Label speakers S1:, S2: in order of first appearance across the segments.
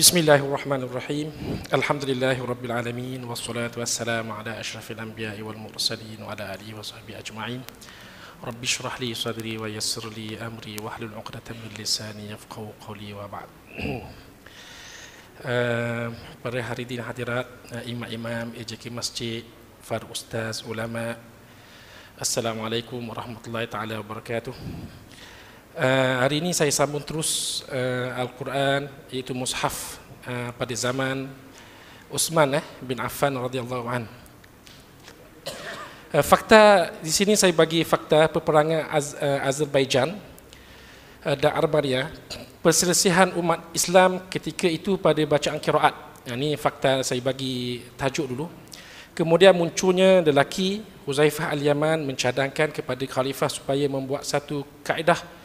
S1: بسم الله الرحمن الرحيم الحمد لله رب العالمين والصلاة والسلام على أشرف الأنبياء والمرسلين وعلى آله وصحبه أجمعين رب اشرح لي صدري ويسر لي أمري واحلل عقدة من لساني يفقه قولي وبعد آه، pada hari ini hadirat imam-imam EJK Masjid para ustaz ulama Assalamualaikum warahmatullahi taala wabarakatuh Eh, hari ini saya sambung terus uh, Al-Quran iaitu mushaf uh, pada zaman Uthman eh, bin Affan radhiyallahu an. Uh, fakta di sini saya bagi fakta peperangan Az, uh, Azerbaijan uh, dan Armenia perselisihan umat Islam ketika itu pada bacaan kiraat. Nah, ini fakta saya bagi tajuk dulu. Kemudian munculnya lelaki Huzaifah al-Yaman mencadangkan kepada khalifah supaya membuat satu kaedah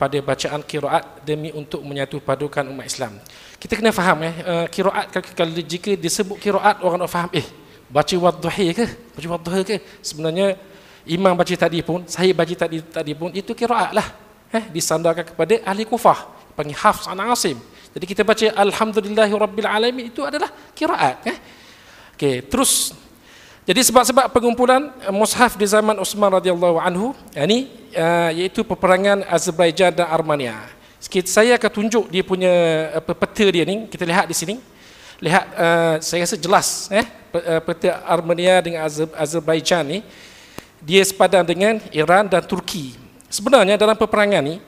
S1: pada bacaan kiraat demi untuk menyatu padukan umat Islam. Kita kena faham eh, eh kiraat kalau jika disebut kiraat orang nak faham eh baca wadduhi ke? Baca wadduhi ke? Sebenarnya imam baca tadi pun, saya baca tadi tadi pun itu kiraat lah. Eh disandarkan kepada ahli kufah panggil Hafs an Asim. Jadi kita baca alhamdulillahirabbil alamin itu adalah kiraat eh. Okey, terus jadi sebab-sebab pengumpulan eh, mushaf di zaman Uthman radhiyallahu anhu, ini eh, eh, iaitu peperangan Azerbaijan dan Armenia. Sikit saya akan tunjuk dia punya apa, peta dia ni, kita lihat di sini. Lihat saya rasa jelas eh peta Armenia dengan Azerbaijan ni dia sepadan dengan Iran dan Turki. Sebenarnya dalam peperangan ni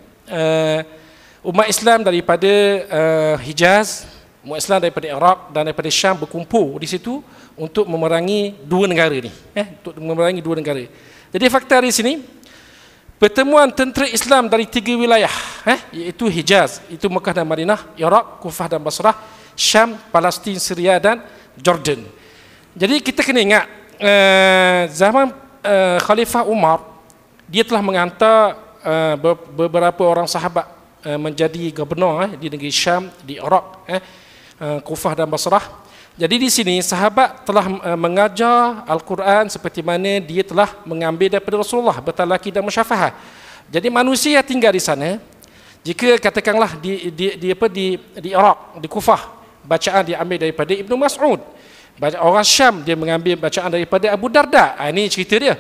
S1: umat Islam daripada Hijaz, umat Islam daripada Iraq dan daripada Syam berkumpul di situ untuk memerangi dua negara ni eh untuk memerangi dua negara jadi fakta di sini pertemuan tentera Islam dari tiga wilayah eh iaitu Hijaz itu Mekah dan Madinah Iraq Kufah dan Basrah Syam Palestin Syria dan Jordan jadi kita kena ingat uh, zaman uh, Khalifah Umar dia telah menghantar uh, eh, beberapa orang sahabat uh, menjadi gubernur eh, di negeri Syam di Iraq eh Kufah dan Basrah jadi di sini sahabat telah eh, mengajar Al-Quran seperti mana dia telah mengambil daripada Rasulullah bertalaki dan musyafahah. Jadi manusia tinggal di sana jika katakanlah di di di apa di di Iraq, di Kufah, bacaan dia ambil daripada Ibnu Mas'ud. orang Syam dia mengambil bacaan daripada Abu Darda. Ha, ini cerita dia.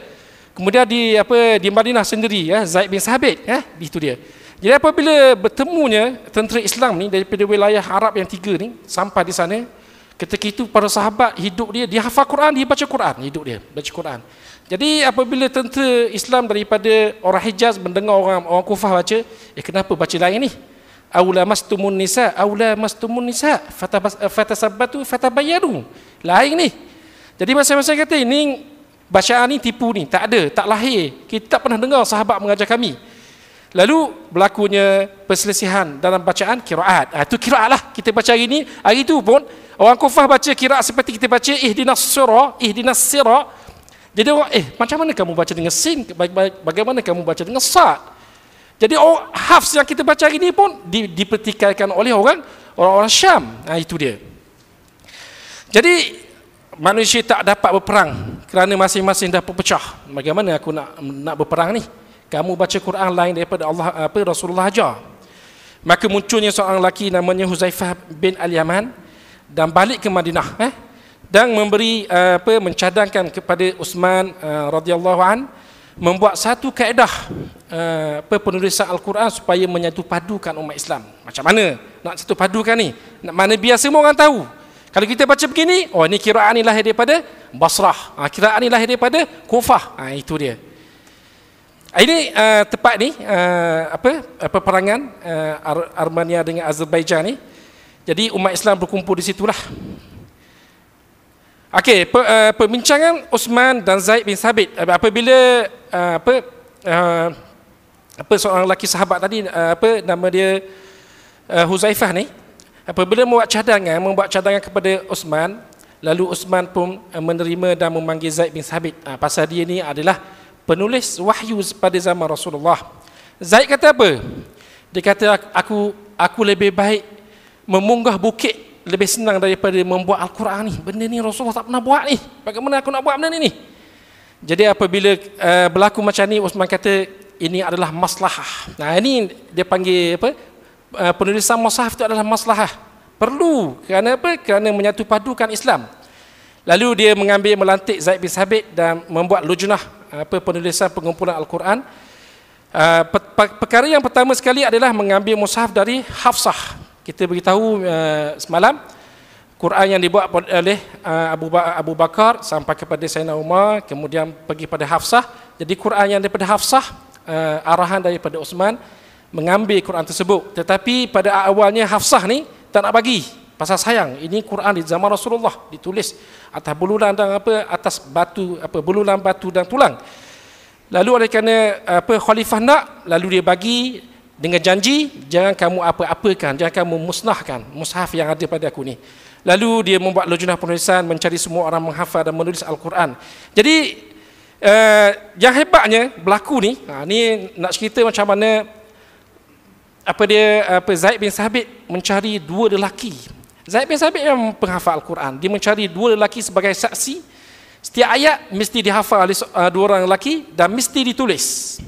S1: Kemudian di apa di Madinah sendiri ya Zaid bin Sabit ya itu dia. Jadi apabila bertemunya tentera Islam ni daripada wilayah Arab yang tiga ni sampai di sana Ketika itu para sahabat hidup dia dia hafal Quran, dia baca Quran, hidup dia baca Quran. Jadi apabila tentera Islam daripada orang Hijaz mendengar orang orang Kufah baca, eh kenapa baca lain ni? Aula mastumun nisa, aula mastumun nisa, eh, fatasabatu fatabayyanu. Lain ni. Jadi masa-masa kata ini bacaan ni tipu ni, tak ada, tak lahir. Kita tak pernah dengar sahabat mengajar kami. Lalu berlakunya perselisihan dalam bacaan kiraat. Ah ha, tu kiraat lah kita baca hari ni. Hari tu pun Orang kufah baca kira seperti kita baca ihdinas sirah, ihdinas sirah. Jadi orang eh macam mana kamu baca dengan sin? Bagaimana kamu baca dengan sa? Jadi oh, hafs yang kita baca ini pun di, dipertikaikan oleh orang orang-orang Syam. Ha, itu dia. Jadi manusia tak dapat berperang kerana masing-masing dah pecah. Bagaimana aku nak nak berperang ni? Kamu baca Quran lain daripada Allah apa Rasulullah ajar. Maka munculnya seorang lelaki namanya Huzaifah bin Al-Yaman dan balik ke Madinah eh dan memberi eh, apa mencadangkan kepada Uthman uh, eh, radhiyallahu an membuat satu kaedah eh, apa uh, penulisan al-Quran supaya menyatu padukan umat Islam. Macam mana nak satu padukan ni? Nak mana biasa semua orang tahu. Kalau kita baca begini, oh ini kiraan ni lahir daripada Basrah. Ah ha, kiraan ni lahir daripada Kufah. Ha, itu dia. Ah, ini uh, tepat ni uh, apa uh, peperangan uh, Armenia dengan Azerbaijan ni. Jadi umat Islam berkumpul di situlah. Okey, per, uh, eh, perbincangan Osman dan Zaid bin Sabit eh, apabila uh, apa uh, apa seorang lelaki sahabat tadi uh, apa nama dia uh, Huzaifah ni apabila membuat cadangan membuat cadangan kepada Osman lalu Osman pun uh, menerima dan memanggil Zaid bin Sabit uh, pasal dia ni adalah penulis wahyu pada zaman Rasulullah. Zaid kata apa? Dia kata aku aku lebih baik memunggah bukit lebih senang daripada membuat Al-Quran ni. Benda ni Rasulullah tak pernah buat ni. Bagaimana aku nak buat benda ni Jadi apabila uh, berlaku macam ni, Osman kata ini adalah maslahah. Nah ini dia panggil apa? Uh, penulisan mushaf itu adalah maslahah. Perlu kerana apa? Kerana menyatu padukan Islam. Lalu dia mengambil melantik Zaid bin Sabit dan membuat lujnah apa penulisan pengumpulan Al-Quran. Uh, perkara yang pertama sekali adalah mengambil mushaf dari Hafsah kita beritahu uh, semalam Quran yang dibuat oleh eh, Abu Abu Bakar sampai kepada Sayyidina Umar kemudian pergi pada Hafsah. Jadi Quran yang daripada Hafsah eh, arahan daripada Uthman mengambil Quran tersebut. Tetapi pada awalnya Hafsah ni tak nak bagi pasal sayang ini Quran di zaman Rasulullah ditulis atas bululan dan apa atas batu apa bululan batu dan tulang. Lalu oleh kerana apa khalifah nak lalu dia bagi dengan janji jangan kamu apa-apakan jangan kamu musnahkan mushaf yang ada pada aku ni lalu dia membuat lojunah penulisan mencari semua orang menghafal dan menulis al-Quran jadi uh, yang hebatnya berlaku ni ha ni nak cerita macam mana apa dia apa Zaid bin Sabit mencari dua lelaki Zaid bin Sabit yang penghafal al-Quran dia mencari dua lelaki sebagai saksi setiap ayat mesti dihafal oleh eh, dua orang lelaki dan mesti ditulis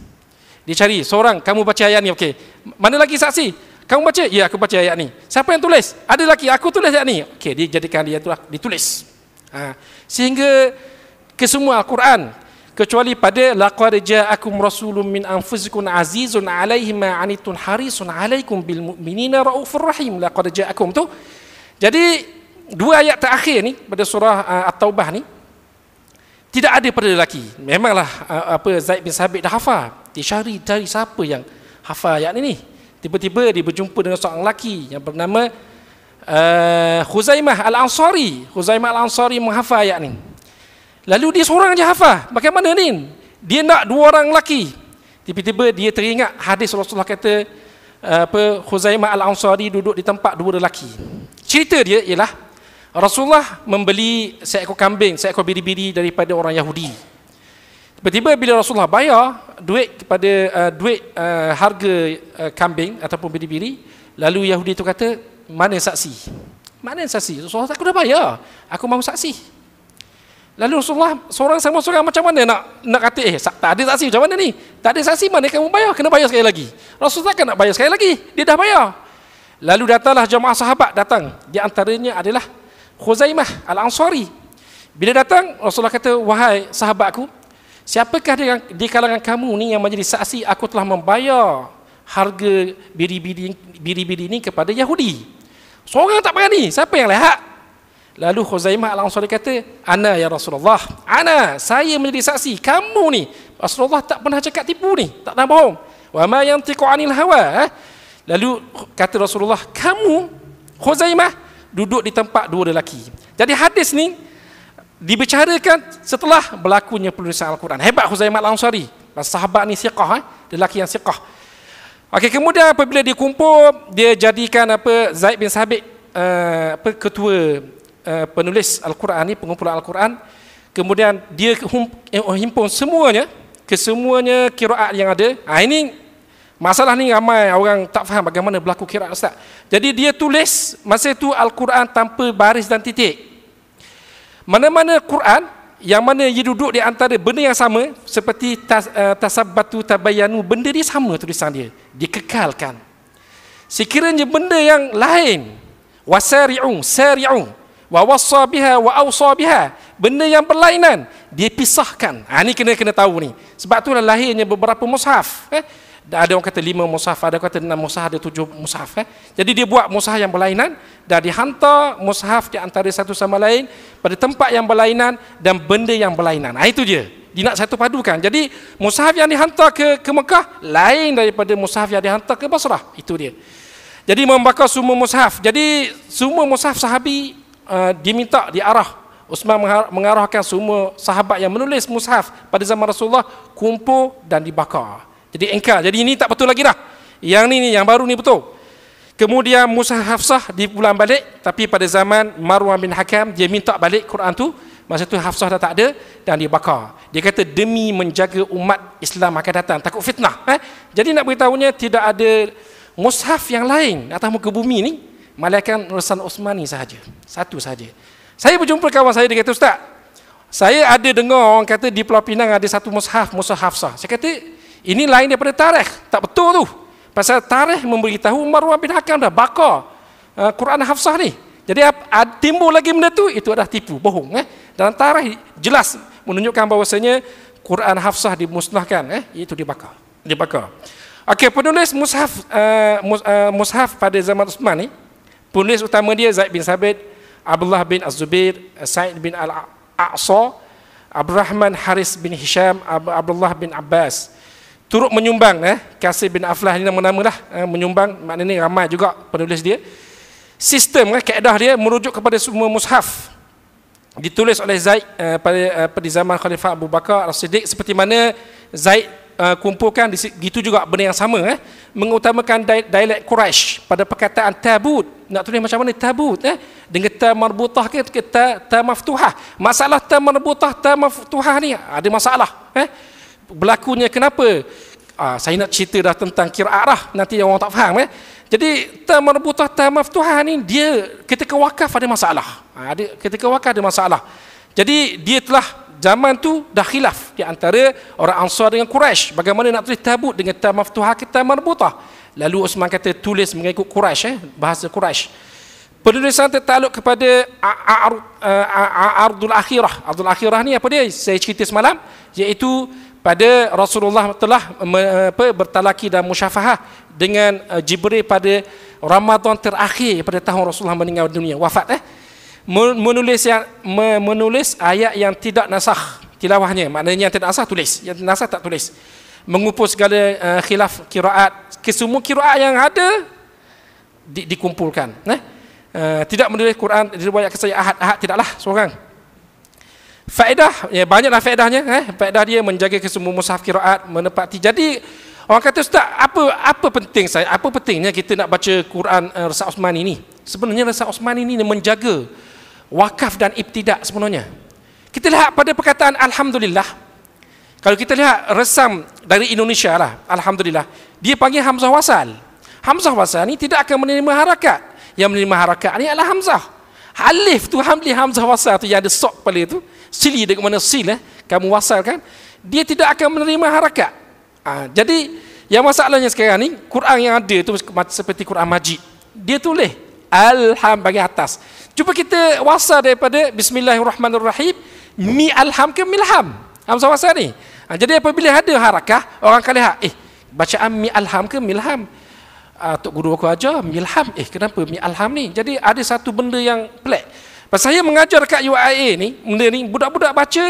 S1: dia cari seorang kamu baca ayat ni okey. Mana lagi saksi? Kamu baca? Ya aku baca ayat ni. Siapa yang tulis? Ada lagi aku tulis ayat ni. Okey dia jadikan dia tulis ditulis. Ha. sehingga ke semua Al-Quran kecuali pada laqad ja'akum rasulun min anfusikum azizun alaihi ma anittun harisun 'alaikum bil mu'minina raufur rahim laqad ja'akum tu. Jadi dua ayat terakhir ni pada surah uh, At-Taubah ni tidak ada pada lelaki. Memanglah uh, apa Zaid bin Sabit dah hafal. Dia cari dari siapa yang hafal ayat ini. Tiba-tiba dia berjumpa dengan seorang lelaki yang bernama uh, Huzaimah Al-Ansari. Khuzaimah Al-Ansari menghafal ayat ini. Lalu dia seorang saja hafal. Bagaimana ini? Dia nak dua orang lelaki. Tiba-tiba dia teringat hadis Rasulullah kata eh, apa Khuzaimah Al-Ansari duduk di tempat dua lelaki. Cerita dia ialah Rasulullah membeli seekor kambing, seekor biri-biri daripada orang Yahudi. Tiba-tiba bila Rasulullah bayar duit kepada uh, duit uh, harga uh, kambing ataupun biri-biri, lalu Yahudi itu kata, mana saksi? Mana saksi? Rasulullah kata, aku dah bayar. Aku mahu saksi. Lalu Rasulullah seorang sama seorang macam mana nak nak kata eh tak ada saksi macam mana ni? Tak ada saksi mana kamu bayar? Kena bayar sekali lagi. Rasulullah kan nak bayar sekali lagi. Dia dah bayar. Lalu datanglah jemaah sahabat datang. Di antaranya adalah Khuzaimah Al-Ansari. Bila datang Rasulullah kata, "Wahai sahabatku, Siapakah di, di kalangan kamu ni yang menjadi saksi aku telah membayar harga biri-biri ini kepada Yahudi? Seorang tak berani, siapa yang lehat? Lalu Khuzaimah Al-Ansari kata, "Ana ya Rasulullah, ana saya menjadi saksi kamu ni. Rasulullah tak pernah cakap tipu ni, tak pernah bohong. Wa ma yantiqu anil hawa." Eh. Lalu kata Rasulullah, "Kamu Khuzaimah duduk di tempat dua lelaki." Jadi hadis ni dibicarakan setelah berlakunya penulisan Al-Quran. Hebat Huzaimah Al-Ansari. Sahabat ni siqah. Eh? Lelaki yang siqah. Okay kemudian apabila dikumpul, dia jadikan apa Zaid bin Sabit uh, apa ketua uh, penulis Al-Quran ni, pengumpulan Al-Quran. Kemudian dia eh, oh, himpun semuanya, kesemuanya kiraat yang ada. Ha, ini masalah ni ramai orang tak faham bagaimana berlaku kiraat Ustaz. Jadi dia tulis masa tu Al-Quran tanpa baris dan titik mana-mana Quran yang mana ia duduk di antara benda yang sama seperti tas, uh, tasabbatu tabayanu benda dia sama tulisan dia dikekalkan sekiranya benda yang lain wasari'u sari'u wa wassa biha wa awsa biha benda yang berlainan dipisahkan ha, ini kena kena tahu ni sebab tu lah lahirnya beberapa mushaf eh? ada orang kata lima mushaf, ada kata enam mushaf, ada tujuh mushaf. Eh? Jadi dia buat mushaf yang berlainan dan dihantar mushaf di antara satu sama lain pada tempat yang berlainan dan benda yang berlainan. Nah, itu dia. Dia nak satu padukan. Jadi mushaf yang dihantar ke, ke Mekah lain daripada mushaf yang dihantar ke Basrah. Itu dia. Jadi membakar semua mushaf. Jadi semua mushaf sahabi uh, eh, diminta diarah Usman mengarahkan semua sahabat yang menulis mushaf pada zaman Rasulullah kumpul dan dibakar. Jadi Engkau, Jadi ini tak betul lagi dah. Yang ni yang baru ni betul. Kemudian Musa Hafsah dipulang balik tapi pada zaman Marwan bin Hakam dia minta balik Quran tu masa tu Hafsah dah tak ada dan dia bakar. Dia kata demi menjaga umat Islam akan datang takut fitnah eh. Jadi nak beritahunya tidak ada mushaf yang lain atas muka bumi ni malaikat Rasul Osmani sahaja. Satu sahaja. Saya berjumpa kawan saya dia kata ustaz saya ada dengar orang kata di Pulau Pinang ada satu mushaf, mushaf Hafsah. Saya kata, ini lain daripada tarikh. Tak betul tu. Pasal tarikh memberitahu Umar bin Hakam dah bakar eh, Quran Hafsah ni. Jadi timbul lagi benda tu, itu adalah tipu, bohong. Eh? Dalam tarikh jelas menunjukkan bahawasanya Quran Hafsah dimusnahkan, eh? itu dibakar. Dibakar. Okey, penulis mushaf, uh, mushaf pada zaman Uthman ni, penulis utama dia Zaid bin Sabit, Abdullah bin Az-Zubir, Said bin Al-A'sa, Abrahman Haris bin Hisham, Abdullah bin Abbas turut menyumbang eh kasih bin Aflah ni nama namalah eh, menyumbang maknanya ni ramai juga penulis dia sistem eh, kaedah dia merujuk kepada semua mushaf ditulis oleh Zaid eh, pada eh, di zaman Khalifah Abu Bakar Al-Siddiq seperti mana Zaid eh, kumpulkan di gitu juga benda yang sama eh mengutamakan dialek Quraisy pada perkataan tabut nak tulis macam mana tabut eh dengan ta marbutah ke ta ta maftuhah masalah ta marbutah ta maftuhah ni ada masalah eh berlakunya kenapa? Ah, saya nak cerita dah tentang kiraat lah. Nanti yang orang tak faham. Eh? Jadi, tamar butah tamaf Tuhan ni, dia ketika wakaf ada masalah. Ha, ah, ada, ketika wakaf ada masalah. Jadi, dia telah zaman tu dah khilaf di antara orang Ansar dengan Quraisy. Bagaimana nak tulis tabut dengan tamaf Tuhan ke tamar butah? Lalu Osman kata tulis mengikut Quraisy, eh? bahasa Quraisy. Penulisan tertaluk kepada eh, Ardul Akhirah. Ardul Akhirah ni apa dia? Saya cerita semalam. Iaitu pada Rasulullah telah apa, bertalaki dan musyafahah dengan uh, Jibril pada Ramadan terakhir pada tahun Rasulullah meninggal dunia wafat eh menulis yang menulis ayat yang tidak nasakh tilawahnya maknanya yang tidak nasakh tulis yang nasakh tak tulis mengumpul segala uh, khilaf kiraat kesemua kiraat yang ada di, dikumpulkan eh uh, tidak menulis Quran diriwayatkan saya kesayahat ahad tidaklah seorang faedah ya banyaklah faedahnya eh faedah dia menjaga kesemua mushaf qiraat menepati jadi orang kata ustaz apa apa penting saya apa pentingnya kita nak baca Quran uh, eh, Rasul Osman ini sebenarnya Rasul Osman ini menjaga wakaf dan ibtidak sebenarnya kita lihat pada perkataan alhamdulillah kalau kita lihat resam dari Indonesia lah, Alhamdulillah, dia panggil Hamzah Wasal. Hamzah Wasal ini tidak akan menerima harakat. Yang menerima harakat ini adalah Hamzah. Alif tu, Hamli Hamzah Wasal tu yang ada sok pada tu, sili dekat mana sil eh, kamu wasal kan, dia tidak akan menerima harakat. Ha, jadi, yang masalahnya sekarang ni, Quran yang ada tu seperti Quran Majid. Dia tulis, Alham bagi atas. Cuba kita wasal daripada Bismillahirrahmanirrahim, Mi Alham ke Milham? Hamzah wasal ni. Ha, jadi, apabila ada harakah, orang akan lihat, eh, bacaan Mi Alham ke Milham? Uh, ah, Guru aku ajar, Milham. Eh, kenapa Mi Alham ni? Jadi, ada satu benda yang pelik. Pasal saya mengajar dekat UIA ni, benda ni budak-budak baca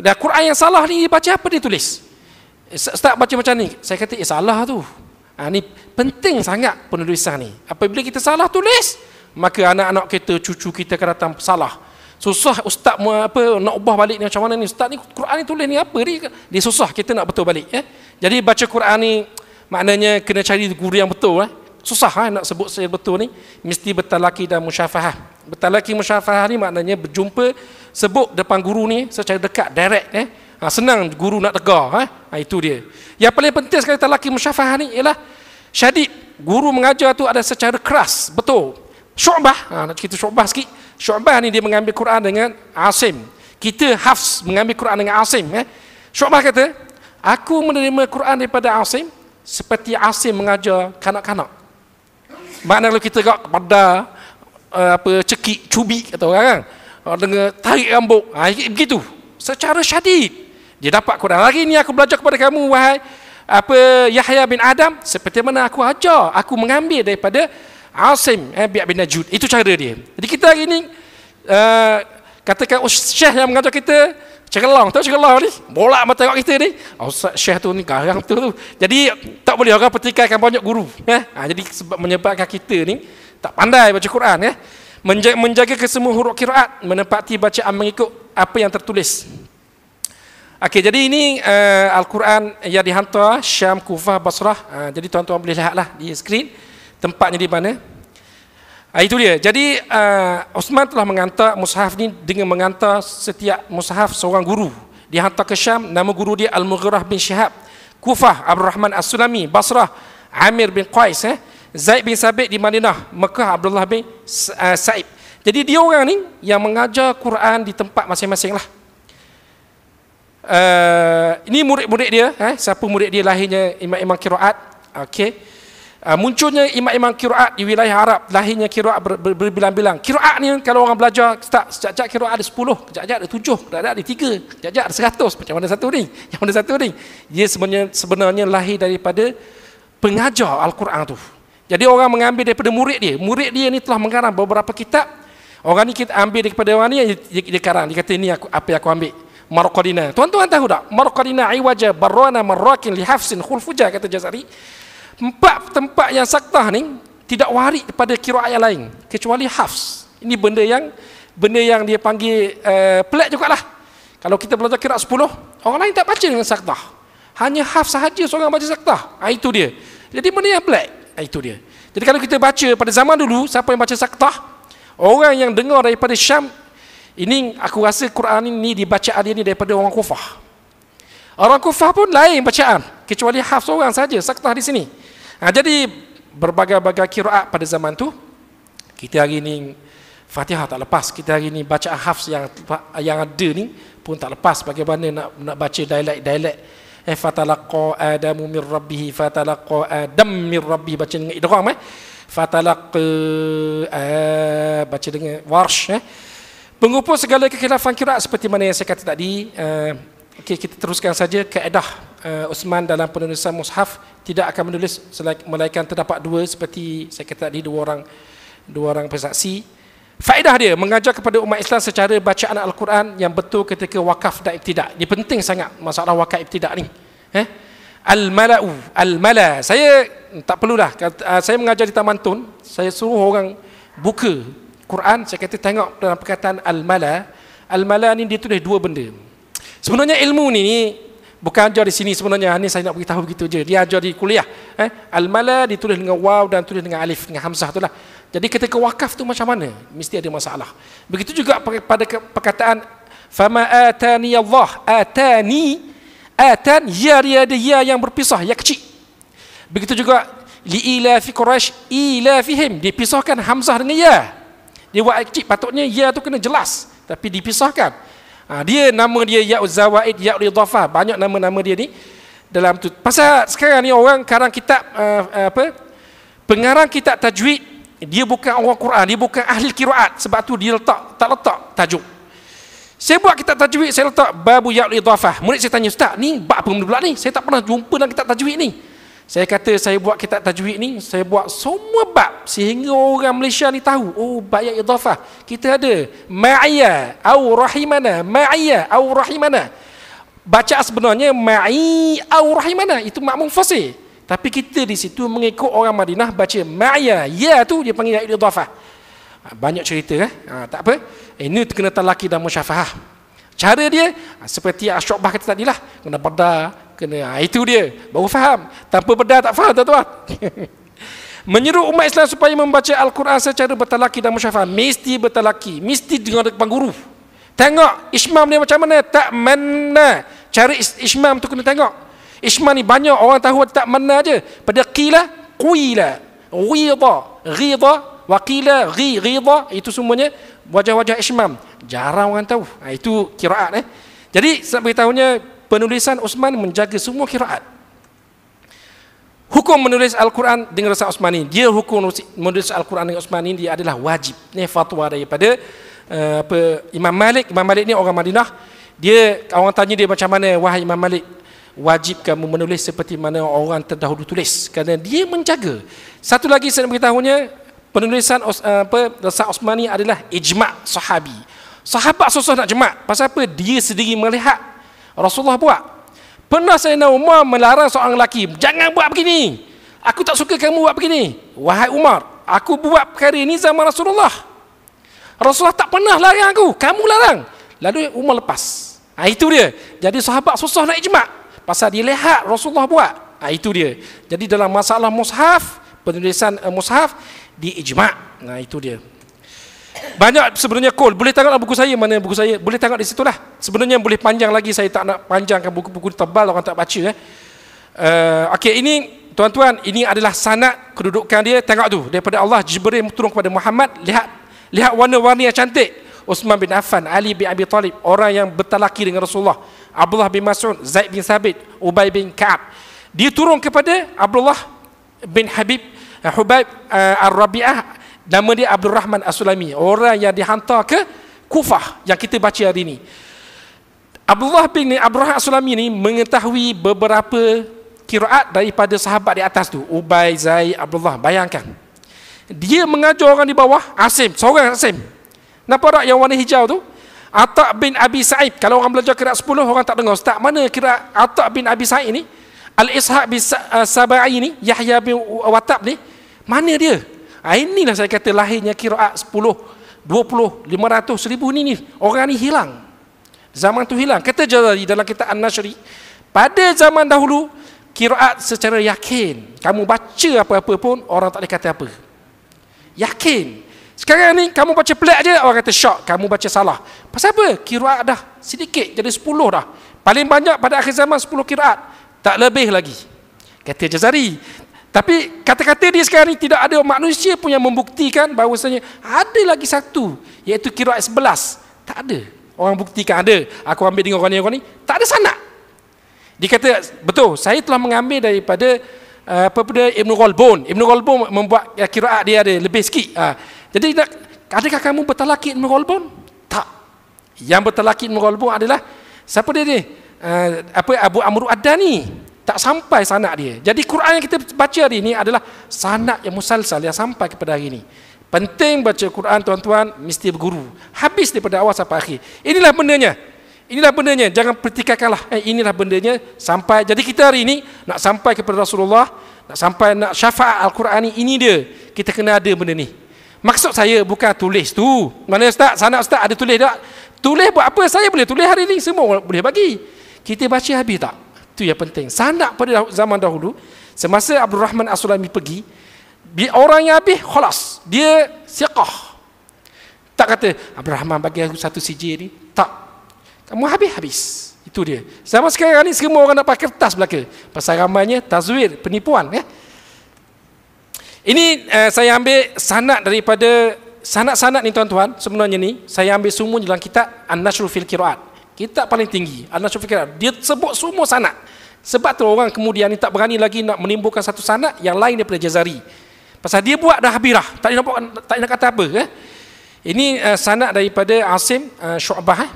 S1: dan Quran yang salah ni baca apa dia tulis? Eh, start baca macam ni. Saya kata eh salah tu. Ha, ni penting sangat penulisan ni. Apabila kita salah tulis, maka anak-anak kita, cucu kita akan datang salah. Susah ustaz mau apa nak ubah balik ni macam mana ni? Ustaz ni Quran ni tulis ni apa ni? Dia susah kita nak betul balik ya. Eh? Jadi baca Quran ni maknanya kena cari guru yang betul eh. Susah eh, nak sebut saya betul ni. Mesti bertalaki dan musyafahah. Bertalaki musyafahah ni maknanya berjumpa sebut depan guru ni secara dekat direct eh. Ha, senang guru nak tegar eh. Ha. ha, itu dia. Yang paling penting sekali talaki musyafahah ni ialah syadid guru mengajar tu ada secara keras, betul. Syu'bah, ha, nak cerita syu'bah sikit. Syu'bah ni dia mengambil Quran dengan Asim. Kita Hafs mengambil Quran dengan Asim eh. Syu'bah kata, aku menerima Quran daripada Asim seperti Asim mengajar kanak-kanak. Maknanya kalau kita tak pada uh, apa cekik cubik kata orang kan uh, dengan tarik rambut ha, begitu secara syadid dia dapat Quran hari ini aku belajar kepada kamu wahai apa Yahya bin Adam seperti mana aku ajar aku mengambil daripada Asim eh, bin bin Najud itu cara dia jadi kita hari ini uh, eh, katakan oh, syekh yang mengajar kita cekelong tahu cekelong ni bolak mata tengok kita ni oh, syekh tu ni garang tu, tu jadi tak boleh orang pertikaikan banyak guru eh? Ha, jadi sebab menyebabkan kita ni tak pandai baca Quran ya. Menjaga, menjaga kesemua huruf kiraat, menepati bacaan mengikut apa yang tertulis. Okey, jadi ini uh, Al-Quran yang dihantar Syam, Kufah, Basrah. Uh, jadi tuan-tuan boleh lihatlah di skrin tempatnya di mana. Uh, itu dia. Jadi uh, Osman telah menghantar mushaf ini dengan menghantar setiap mushaf seorang guru. Dihantar ke Syam, nama guru dia Al-Mughirah bin Syihab. Kufah, Abdul Rahman As-Sulami, Basrah, Amir bin Qais. Eh. Zaid bin Sabit di Madinah, Mekah Abdullah bin eh, Saib. Jadi dia orang ni yang mengajar Quran di tempat masing-masing lah. Uh, ini murid-murid dia, eh? siapa murid dia lahirnya imam-imam kiraat. Okay. Uh, eh, munculnya imam-imam kiraat di wilayah Arab, lahirnya kiraat ber- ber- berbilang-bilang. Kiraat ni kalau orang belajar, tak, sekejap-sekejap kiraat ada 10, sekejap-sekejap ada 7, sekejap-sekejap ada 3, sekejap-sekejap ada 100. Macam mana satu ni? yang mana satu ni? Dia sebenarnya, sebenarnya lahir daripada pengajar Al-Quran tu. Jadi orang mengambil daripada murid dia. Murid dia ni telah mengarang beberapa kitab. Orang ni kita ambil daripada orang ni yang dia, dia karang. Dia kata ini aku, apa yang aku ambil. Marqadina. Tuan-tuan tahu tak? Marqadina iwaja barwana marrakin li hafsin khulfuja kata Jazari. Empat tempat yang saktah ni tidak waris daripada kiraat yang lain kecuali hafs. Ini benda yang benda yang dia panggil uh, eh, juga lah. Kalau kita belajar kira 10, orang lain tak baca dengan saktah. Hanya hafs sahaja seorang baca saktah. Ha, itu dia. Jadi benda yang pelik. Ah, itu dia. Jadi kalau kita baca pada zaman dulu, siapa yang baca saktah, orang yang dengar daripada Syam, ini aku rasa Quran ini dibaca dia ini daripada orang Kufah. Orang Kufah pun lain bacaan, kecuali hafz orang saja saktah di sini. Ha, jadi berbagai-bagai kiraat pada zaman tu, kita hari ini Fatihah tak lepas, kita hari ini bacaan hafz yang yang ada ni pun tak lepas bagaimana nak nak baca dialek-dialek dialek eh fatalaqa adamu min rabbih fatalaqa adam min rabbih baca dengan idgham eh fatalaqa eh, baca dengan warsh eh pengumpul segala kekhilafan kira seperti mana yang saya kata tadi eh, okey kita teruskan saja kaedah eh, Usman dalam penulisan mushaf tidak akan menulis selain melainkan terdapat dua seperti saya kata tadi dua orang dua orang persaksi Faedah dia mengajar kepada umat Islam secara bacaan Al-Quran yang betul ketika wakaf dan iktidak. Ini penting sangat masalah wakaf iktidak ni. Eh? Al-mala'u, al-mala. Saya tak perlulah. Ah, saya mengajar di Taman Tun, saya suruh orang buka Quran, saya kata tengok dalam perkataan al-mala. Al-mala ni dia tulis dua benda. Sebenarnya ilmu ni, ni bukan ajar di sini sebenarnya. Ini ah, saya nak beritahu begitu je. Dia ajar di kuliah. Eh? Al-mala ditulis dengan waw dan tulis dengan alif, dengan hamzah tu lah. Jadi kita ke wakaf tu macam mana? Mesti ada masalah. Begitu juga pada perkataan fama atani Allah atani atan ya ria ya yang berpisah ya kecil. Begitu juga li ila fi quraish ila fihim dipisahkan hamzah dengan ya. Dia buat kecil patutnya ya tu kena jelas tapi dipisahkan. Ha, dia nama dia ya uzawaid ya ridafah banyak nama-nama dia ni dalam tu. Pasal sekarang ni orang karang kitab uh, apa? Pengarang kitab tajwid dia bukan orang Quran, dia bukan ahli kiraat sebab tu dia letak tak letak tajuk. Saya buat kitab tajwid, saya letak babu ya'ul idafah. Murid saya tanya, "Ustaz, ni bab apa pula ni? Saya tak pernah jumpa dalam kitab tajwid ni." Saya kata saya buat kitab tajwid ni, saya buat semua bab sehingga orang Malaysia ni tahu, oh bab ya'ul idafah. Kita ada ma'iyya au rahimana, ma'iyya au rahimana. Baca sebenarnya ma'i au rahimana itu makmum fasih. Tapi kita di situ mengikut orang Madinah baca ma'ya. Ya tu dia panggil ya'idu dhafah. Ah, banyak cerita. Eh? Ha, tak apa. Eh, ini kena talaki dan musyafahah. Cara dia, ah, seperti asyobah kata tadi lah. Kena bedah, kena ha, itu dia. Baru faham. Tanpa bedah tak faham tuan-tuan. Menyeru umat Islam supaya membaca Al-Quran secara bertalaki dan musyafah. Mesti bertalaki. Mesti dengan depan guru. Tengok ismam dia macam mana. Tak mana. Cara ismam tu kena tengok. Ishmael ni banyak orang tahu tak mana je. Pada qila, quila, ghidha, ghidha, wa qila, ghi, ghidha, itu semuanya wajah-wajah Ishmael. Jarang orang tahu. Ha, itu kiraat eh. Jadi saya beritahunya penulisan Osman menjaga semua kiraat. Hukum menulis Al-Quran dengan Rasul Osman ini, dia hukum menulis Al-Quran dengan Osman ini dia adalah wajib. Ini fatwa daripada uh, apa, Imam Malik. Imam Malik ni orang Madinah. Dia orang tanya dia macam mana wahai Imam Malik wajib kamu menulis seperti mana orang terdahulu tulis kerana dia menjaga satu lagi saya nak beritahunya penulisan apa Rasul Osmani adalah ijma' sahabi sahabat susah nak jemaat pasal apa dia sendiri melihat Rasulullah buat pernah saya Sayyidina Umar melarang seorang lelaki jangan buat begini aku tak suka kamu buat begini wahai Umar aku buat perkara ini zaman Rasulullah Rasulullah tak pernah larang aku kamu larang lalu Umar lepas ha, itu dia jadi sahabat susah nak ijma' pasal dia lihat Rasulullah buat ha, itu dia jadi dalam masalah mushaf penulisan uh, mushaf di ijma' nah ha, itu dia banyak sebenarnya kol boleh tengok buku saya mana buku saya boleh tengok di situ lah. sebenarnya boleh panjang lagi saya tak nak panjangkan buku-buku tebal orang tak baca eh uh, okey ini tuan-tuan ini adalah sanad kedudukan dia tengok tu daripada Allah Jibril turun kepada Muhammad lihat lihat warna-warni yang cantik Uthman bin Affan, Ali bin Abi Talib, orang yang bertalaki dengan Rasulullah, Abdullah bin Mas'ud, Zaid bin Sabit, Ubay bin Ka'ab. Dia turun kepada Abdullah bin Habib eh, Hubaib uh, eh, Ar-Rabi'ah nama dia Abdul Rahman As-Sulami, orang yang dihantar ke Kufah yang kita baca hari ini. Abdullah bin Abrah As-Sulami ini mengetahui beberapa kiraat daripada sahabat di atas tu, Ubay, Zaid, Abdullah. Bayangkan. Dia mengajar orang di bawah, Asim, seorang Asim. Nampak tak yang warna hijau tu? Atak bin Abi Sa'id. Kalau orang belajar kira 10, orang tak dengar. Ustaz, mana kira Atak bin Abi Sa'id ni? Al-Ishaq bin eh, Sabai ni? Yahya bin Watab ni? Mana dia? Ha, inilah saya kata lahirnya kira'at 10, 20, 500, 1000 ni ni. Orang ni hilang. Zaman tu hilang. Kata Jalali dalam kitab An-Nashri, pada zaman dahulu, kira'at secara yakin. Kamu baca apa-apa pun, orang tak boleh kata apa. Yakin. Sekarang ni kamu baca pelik aje orang kata syok kamu baca salah. Pasal apa? Kiraat dah sedikit jadi 10 dah. Paling banyak pada akhir zaman 10 kiraat. Tak lebih lagi. Kata Jazari. Tapi kata-kata dia sekarang ni tidak ada manusia pun yang membuktikan bahawasanya ada lagi satu iaitu kiraat 11. Tak ada. Orang buktikan ada. Aku ambil dengan orang ni orang ni. Tak ada sana Dia kata betul saya telah mengambil daripada uh, apa pada Ibn Ghalbun. Ibn Ghalbun membuat uh, kiraat dia ada lebih sikit. Uh, jadi adakah kamu bertalakid merolbon? Tak. Yang bertalakid merolbon adalah siapa dia ni? Uh, apa Abu Amru Adda ni? Tak sampai sanak dia. Jadi Quran yang kita baca hari ini adalah sanak yang musalsal yang sampai kepada hari ini. Penting baca Quran tuan-tuan mesti berguru. Habis daripada awal sampai akhir. Inilah benarnya. Inilah benarnya. Jangan pertikaikanlah. Eh, inilah benarnya sampai. Jadi kita hari ini nak sampai kepada Rasulullah. Nak sampai nak syafaat Al-Quran ini. Ini dia. Kita kena ada benda ni. Maksud saya bukan tulis tu. Mana ustaz? Sana ustaz ada tulis tak? Tulis buat apa? Saya boleh tulis hari ni semua orang boleh bagi. Kita baca habis tak? Tu yang penting. Sana pada zaman dahulu, semasa Abdul Rahman As-Sulami pergi, bi orang yang habis khalas. Dia siqah. Tak kata Abdul Rahman bagi aku satu CJ ni. Tak. Kamu habis habis. Itu dia. Sama sekarang ni semua orang nak pakai kertas belaka. Pasal ramainya tazwir, penipuan ya. Eh? Ini uh, saya ambil sanad daripada sanad-sanad ni tuan-tuan sebenarnya ni saya ambil semua dalam kitab An-Nashr fil Qiraat. Kitab paling tinggi An-Nashr fil Qiraat. Dia sebut semua sanad. Sebab tu orang kemudian ni tak berani lagi nak menimbulkan satu sanad yang lain daripada Jazari. Pasal dia buat dah habirah. Tak nak tak nak kata apa eh? Ini uh, sanad daripada Asim uh, Syu'bah. Eh?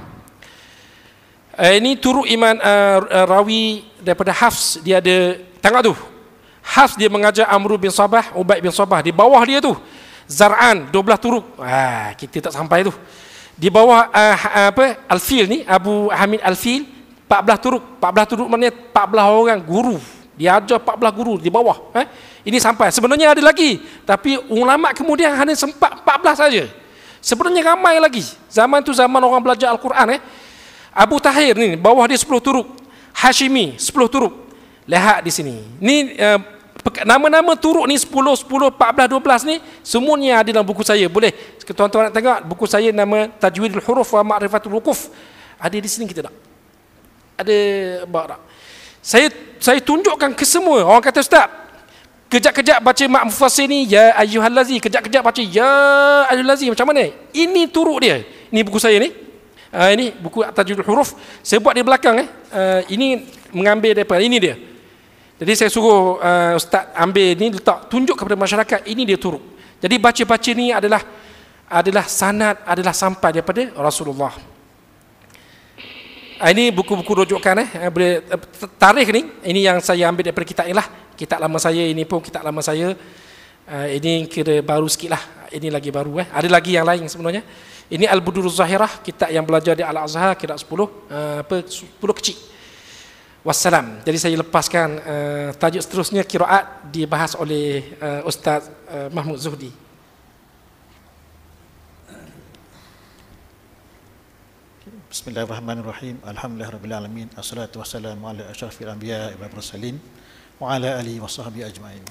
S1: Uh, ini turu iman uh, uh, rawi daripada Hafs dia ada tengok tu Has dia mengajar Amru bin Sabah, Ubaid bin Sabah di bawah dia tu. Zar'an 12 turuk. Ah, kita tak sampai tu. Di bawah uh, apa? Al-Fil ni Abu Hamid Al-Fil 14 turuk. 14 turuk maknanya 14 orang guru. Dia ajar 14 guru di bawah, eh? Ini sampai. Sebenarnya ada lagi, tapi ulama kemudian hanya sempat 14 saja. Sebenarnya ramai lagi. Zaman tu zaman orang belajar Al-Quran eh. Abu Tahir ni bawah dia 10 turuk. Hashimi 10 turuk. Lihat di sini. Ni uh, nama-nama turuk ni 10, 10, 14, 12 ni semuanya ada dalam buku saya boleh tuan-tuan nak tengok buku saya nama Tajwidul Huruf wa Ma'rifatul Wukuf ada di sini kita tak ada bak tak saya saya tunjukkan ke semua orang kata ustaz kejap-kejap baca mak mufassir ni ya ayyuhallazi kejap-kejap baca ya ayyuhallazi macam mana ini turuk dia ini buku saya ni Uh, ini buku Tajwidul Huruf. Saya buat di belakang. Eh. Uh, ini mengambil daripada ini dia. Jadi saya suruh uh, ustaz ambil ni letak tunjuk kepada masyarakat ini dia turun. Jadi baca-baca ni adalah adalah sanad adalah sampai daripada Rasulullah. Ah, ini buku-buku rujukan eh, eh, eh tarikh ni ini yang saya ambil daripada kitab inilah. Kitab lama saya ini pun kitab lama saya. Ah, ini kira baru sikit lah ini lagi baru eh ada lagi yang lain sebenarnya ini al-budur zahirah kitab yang belajar di al-azhar kira 10 uh, apa 10 kecil wassalam. Jadi saya lepaskan uh, tajuk seterusnya kiraat dibahas oleh uh, Ustaz uh, Mahmud Zuhdi.
S2: Bismillahirrahmanirrahim. Alhamdulillahirrahmanirrahim. Assalatu wassalamu ala ashrafil anbiya wa mursalin wa ala alihi wa ajma'in.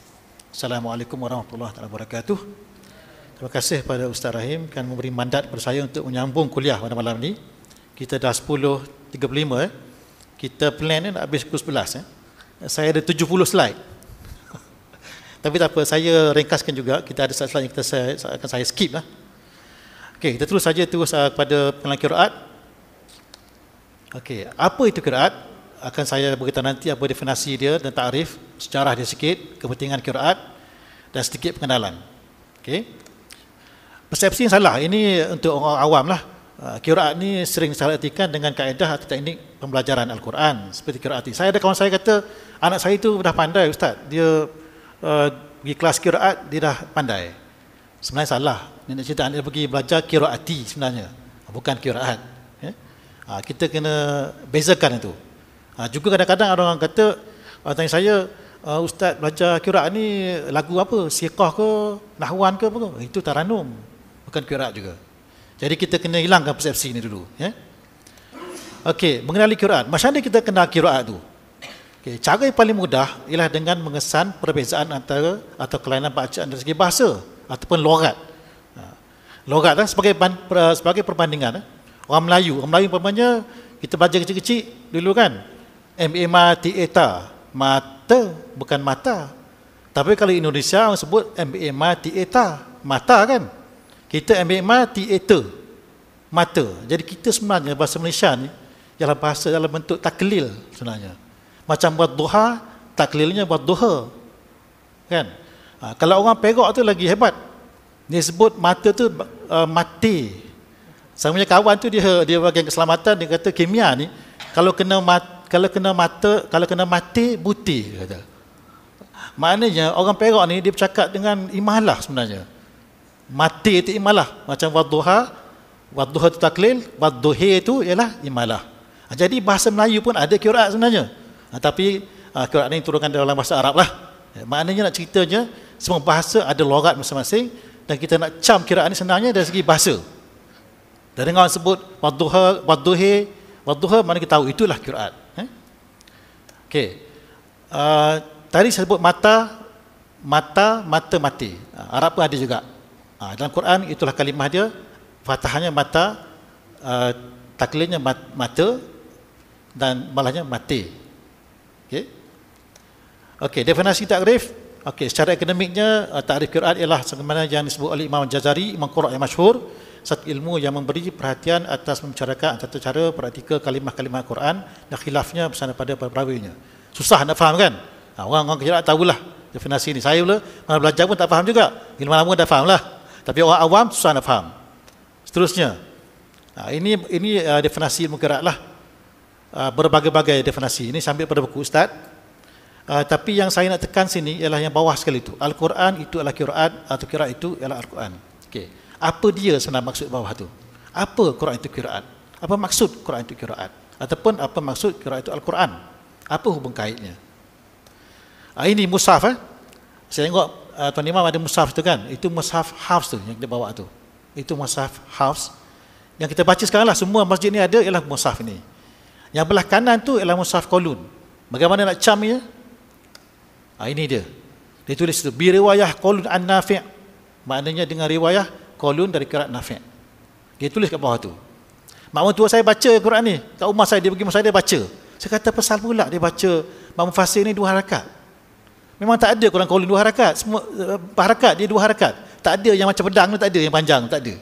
S2: Assalamualaikum warahmatullahi wabarakatuh. Terima kasih kepada Ustaz Rahim kerana memberi mandat kepada saya untuk menyambung kuliah pada malam ini. Kita dah 10.35 eh. Kita plan ni nak habis pukul 11 eh. Saya ada 70 slide. Tapi tak apa, saya ringkaskan juga. Kita ada slide-slide yang kita saya, akan saya skip lah. Okay, kita terus saja terus uh, kepada pengenalan kiraat. Okey, apa itu kiraat? Akan saya beritahu nanti apa definasi dia dan takrif sejarah dia sikit, kepentingan kiraat dan sedikit pengenalan. Okey. Persepsi yang salah ini untuk orang awam lah. Uh, kiraat ni sering disalahartikan dengan kaedah atau teknik pembelajaran Al-Quran seperti kiraati. Saya ada kawan saya kata, anak saya itu sudah pandai ustaz. Dia uh, pergi kelas kiraat, dia dah pandai. Sebenarnya salah. Ini cerita anak dia pergi belajar kiraati sebenarnya. Bukan kiraat. Ya? Ah, kita kena bezakan itu. Ah, juga kadang-kadang orang kata, uh, tanya saya, ustaz belajar kiraat ni lagu apa? Siqah ke? Nahwan ke? Apa? Itu taranum. Bukan kiraat juga. Jadi kita kena hilangkan persepsi ini dulu. Ya? Okey, mengenali kiraat. Macam mana kita kenal kiraat tu? Okey, cara yang paling mudah ialah dengan mengesan perbezaan antara atau kelainan bacaan dari segi bahasa ataupun logat. Ha. Logat lah sebagai sebagai perbandingan. Eh. Orang Melayu, orang Melayu umpamanya kita baca kecil-kecil dulu kan. M A M A T A T A. Mata bukan mata. Tapi kalau Indonesia orang sebut M A M A T A T A. Mata kan. Kita M A M A T A T A. Mata. Jadi kita sebenarnya bahasa Malaysia ni ialah bahasa dalam bentuk taklil sebenarnya. Macam buat duha, taklilnya buat duha. Kan? Ha, kalau orang perak tu lagi hebat. Dia sebut mata tu uh, mati. Sama kawan tu dia dia bagian keselamatan dia kata kimia ni kalau kena mat, kalau kena mata kalau kena mati buti kata. Maknanya orang perak ni dia bercakap dengan imalah sebenarnya. Mati itu imalah macam wadduha wadduha itu taklil wadduhi itu ialah imalah. Ah, jadi bahasa Melayu pun ada kiraat sebenarnya. Ah, tapi kiraat ah, ini turunkan dalam bahasa Arab lah. Eh, maknanya nak ceritanya, semua bahasa ada logat masing-masing dan kita nak cam kiraat ini sebenarnya dari segi bahasa. Dan dengan orang sebut wadduha, wadduhe, wadduha, mana kita tahu itulah kiraat. Eh? Okey. Uh, tadi saya sebut mata, mata, mata, mati. Uh, Arab pun ada juga. Uh, dalam Quran itulah kalimah dia. Fatahannya mata, uh, taklinya mat, mata, dan malahnya mati. Okey. Okey, definisi takrif. Okey, secara akademiknya uh, takrif Quran ialah sebagaimana yang disebut oleh Imam Jazari, Imam Qurra yang masyhur, satu ilmu yang memberi perhatian atas membicarakan tata cara praktikal kalimah-kalimah Quran dan khilafnya bersandar pada perawinya. Susah nak faham kan? Ha, orang-orang tahu lah definisi ini. Saya pula, mana belajar pun tak faham juga. Ilmu lama dah faham lah. Tapi orang awam susah nak faham. Seterusnya, ha, ini ini uh, definisi ilmu lah. Ah, berbagai-bagai definisi ini sambil pada buku ustaz uh, tapi yang saya nak tekan sini ialah yang bawah sekali itu al-Quran itu adalah qiraat atau qiraat itu ialah al-Quran Okay. apa dia sebenarnya maksud bawah itu? apa Quran itu qiraat apa maksud Quran itu qiraat ataupun apa maksud qiraat itu al-Quran apa hubung kaitnya uh, ini mushaf eh? saya tengok uh, tuan imam ada mushaf tu kan itu mushaf hafz tu yang dia bawa itu. itu mushaf hafz yang kita baca sekarang lah semua masjid ini ada ialah mushaf ini. Yang belah kanan tu ialah Musaf Kolun. Bagaimana nak cam dia? Ha, ah, ini dia. Dia tulis tu. Biriwayah Kolun An-Nafi' Maknanya dengan riwayah Kolun dari kerat Nafi' Dia tulis kat bawah tu. Mak mentua saya baca Quran ni. Kat rumah saya, dia pergi masa dia baca. Saya kata, pasal pula dia baca Mak Mufasir ni dua harakat. Memang tak ada Quran Kolun dua harakat. Semua eh, harakat, dia dua harakat. Tak ada yang macam pedang tu, tak ada yang panjang, tak ada.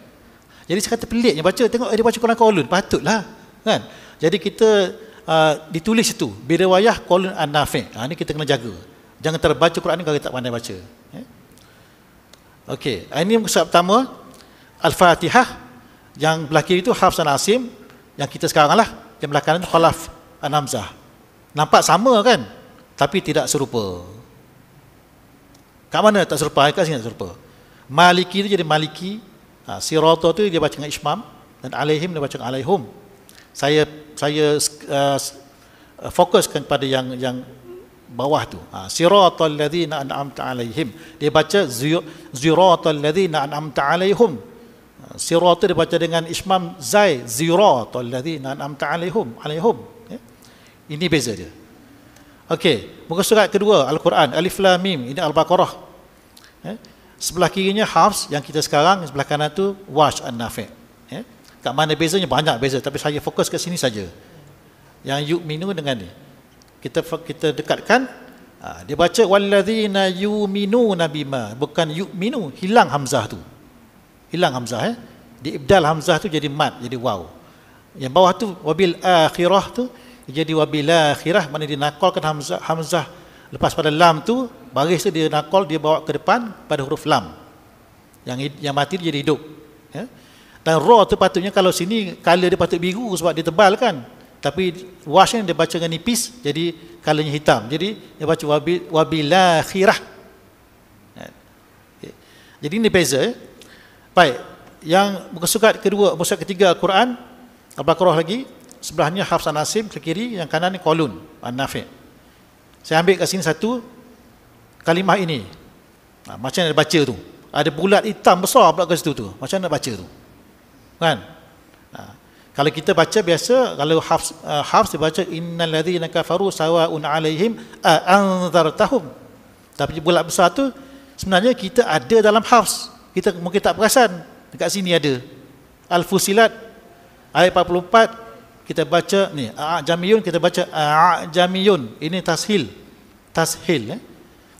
S2: Jadi saya kata peliknya baca, tengok eh, dia baca Quran Kolun, patutlah. Kan? Jadi kita uh, ditulis itu birawayah qaulun annafi. Ha ini kita kena jaga. Jangan terbaca Quran ini kalau kita tak pandai baca. Ya. Okay. ini surat pertama Al-Fatihah yang belah kiri itu Hafs asim yang kita sekarang lah yang belah kanan Khalaf al-Namzah nampak sama kan tapi tidak serupa kat mana tak serupa kat sini tak serupa Maliki itu jadi Maliki ha, Sirata itu dia baca dengan Ishmam dan Alayhim dia baca dengan Alayhum saya saya uh, uh, fokuskan pada yang yang bawah tu ha siratal ladzina an'amta alaihim dia baca ziratal ladzina an'amta alaihim ha, sirat tu baca dengan ismam zai ziratal ladzina an'amta alaihim alaihim okay. Ya. ini beza dia okey muka surat kedua al-Quran alif lam mim ini al-baqarah okay. Ya. sebelah kirinya hafs yang kita sekarang sebelah kanan tu wash an-nafi ya. Kat mana bezanya banyak beza tapi saya fokus ke sini saja. Yang minu dengan ni. Kita kita dekatkan ha, dia baca wallazina yu'minu nabima bukan yu'minu hilang hamzah tu. Hilang hamzah eh. Di ibdal hamzah tu jadi mat jadi wow Yang bawah tu wabil akhirah tu jadi wabil akhirah mana dinakalkan hamzah hamzah lepas pada lam tu baris tu dia nakal dia bawa ke depan pada huruf lam. Yang yang mati dia jadi hidup. Ya. Eh? Dan raw tu patutnya kalau sini color dia patut biru sebab dia tebal kan. Tapi wash ni dia baca dengan nipis jadi kalanya hitam. Jadi dia baca wabila khirah. Ya. Jadi ini beza. Baik. Yang buka surat kedua, buka surat ketiga Al-Quran. apa baqarah lagi. Sebelahnya hafs Anasim ke kiri. Yang kanan ni Qolun. An-Nafi' Saya ambil kat sini satu kalimah ini. Ha, macam nak baca tu. Ada bulat hitam besar pula kat situ tu. Macam nak baca tu kan ha. kalau kita baca biasa kalau hafs uh, hafs baca innal ladzina kafaru sawaa'un 'alaihim a anzartahum tapi bulat besar tu sebenarnya kita ada dalam hafs kita mungkin tak perasan dekat sini ada al fusilat ayat 44 kita baca ni a jamiyun kita baca a jamiyun ini tashil tashil eh?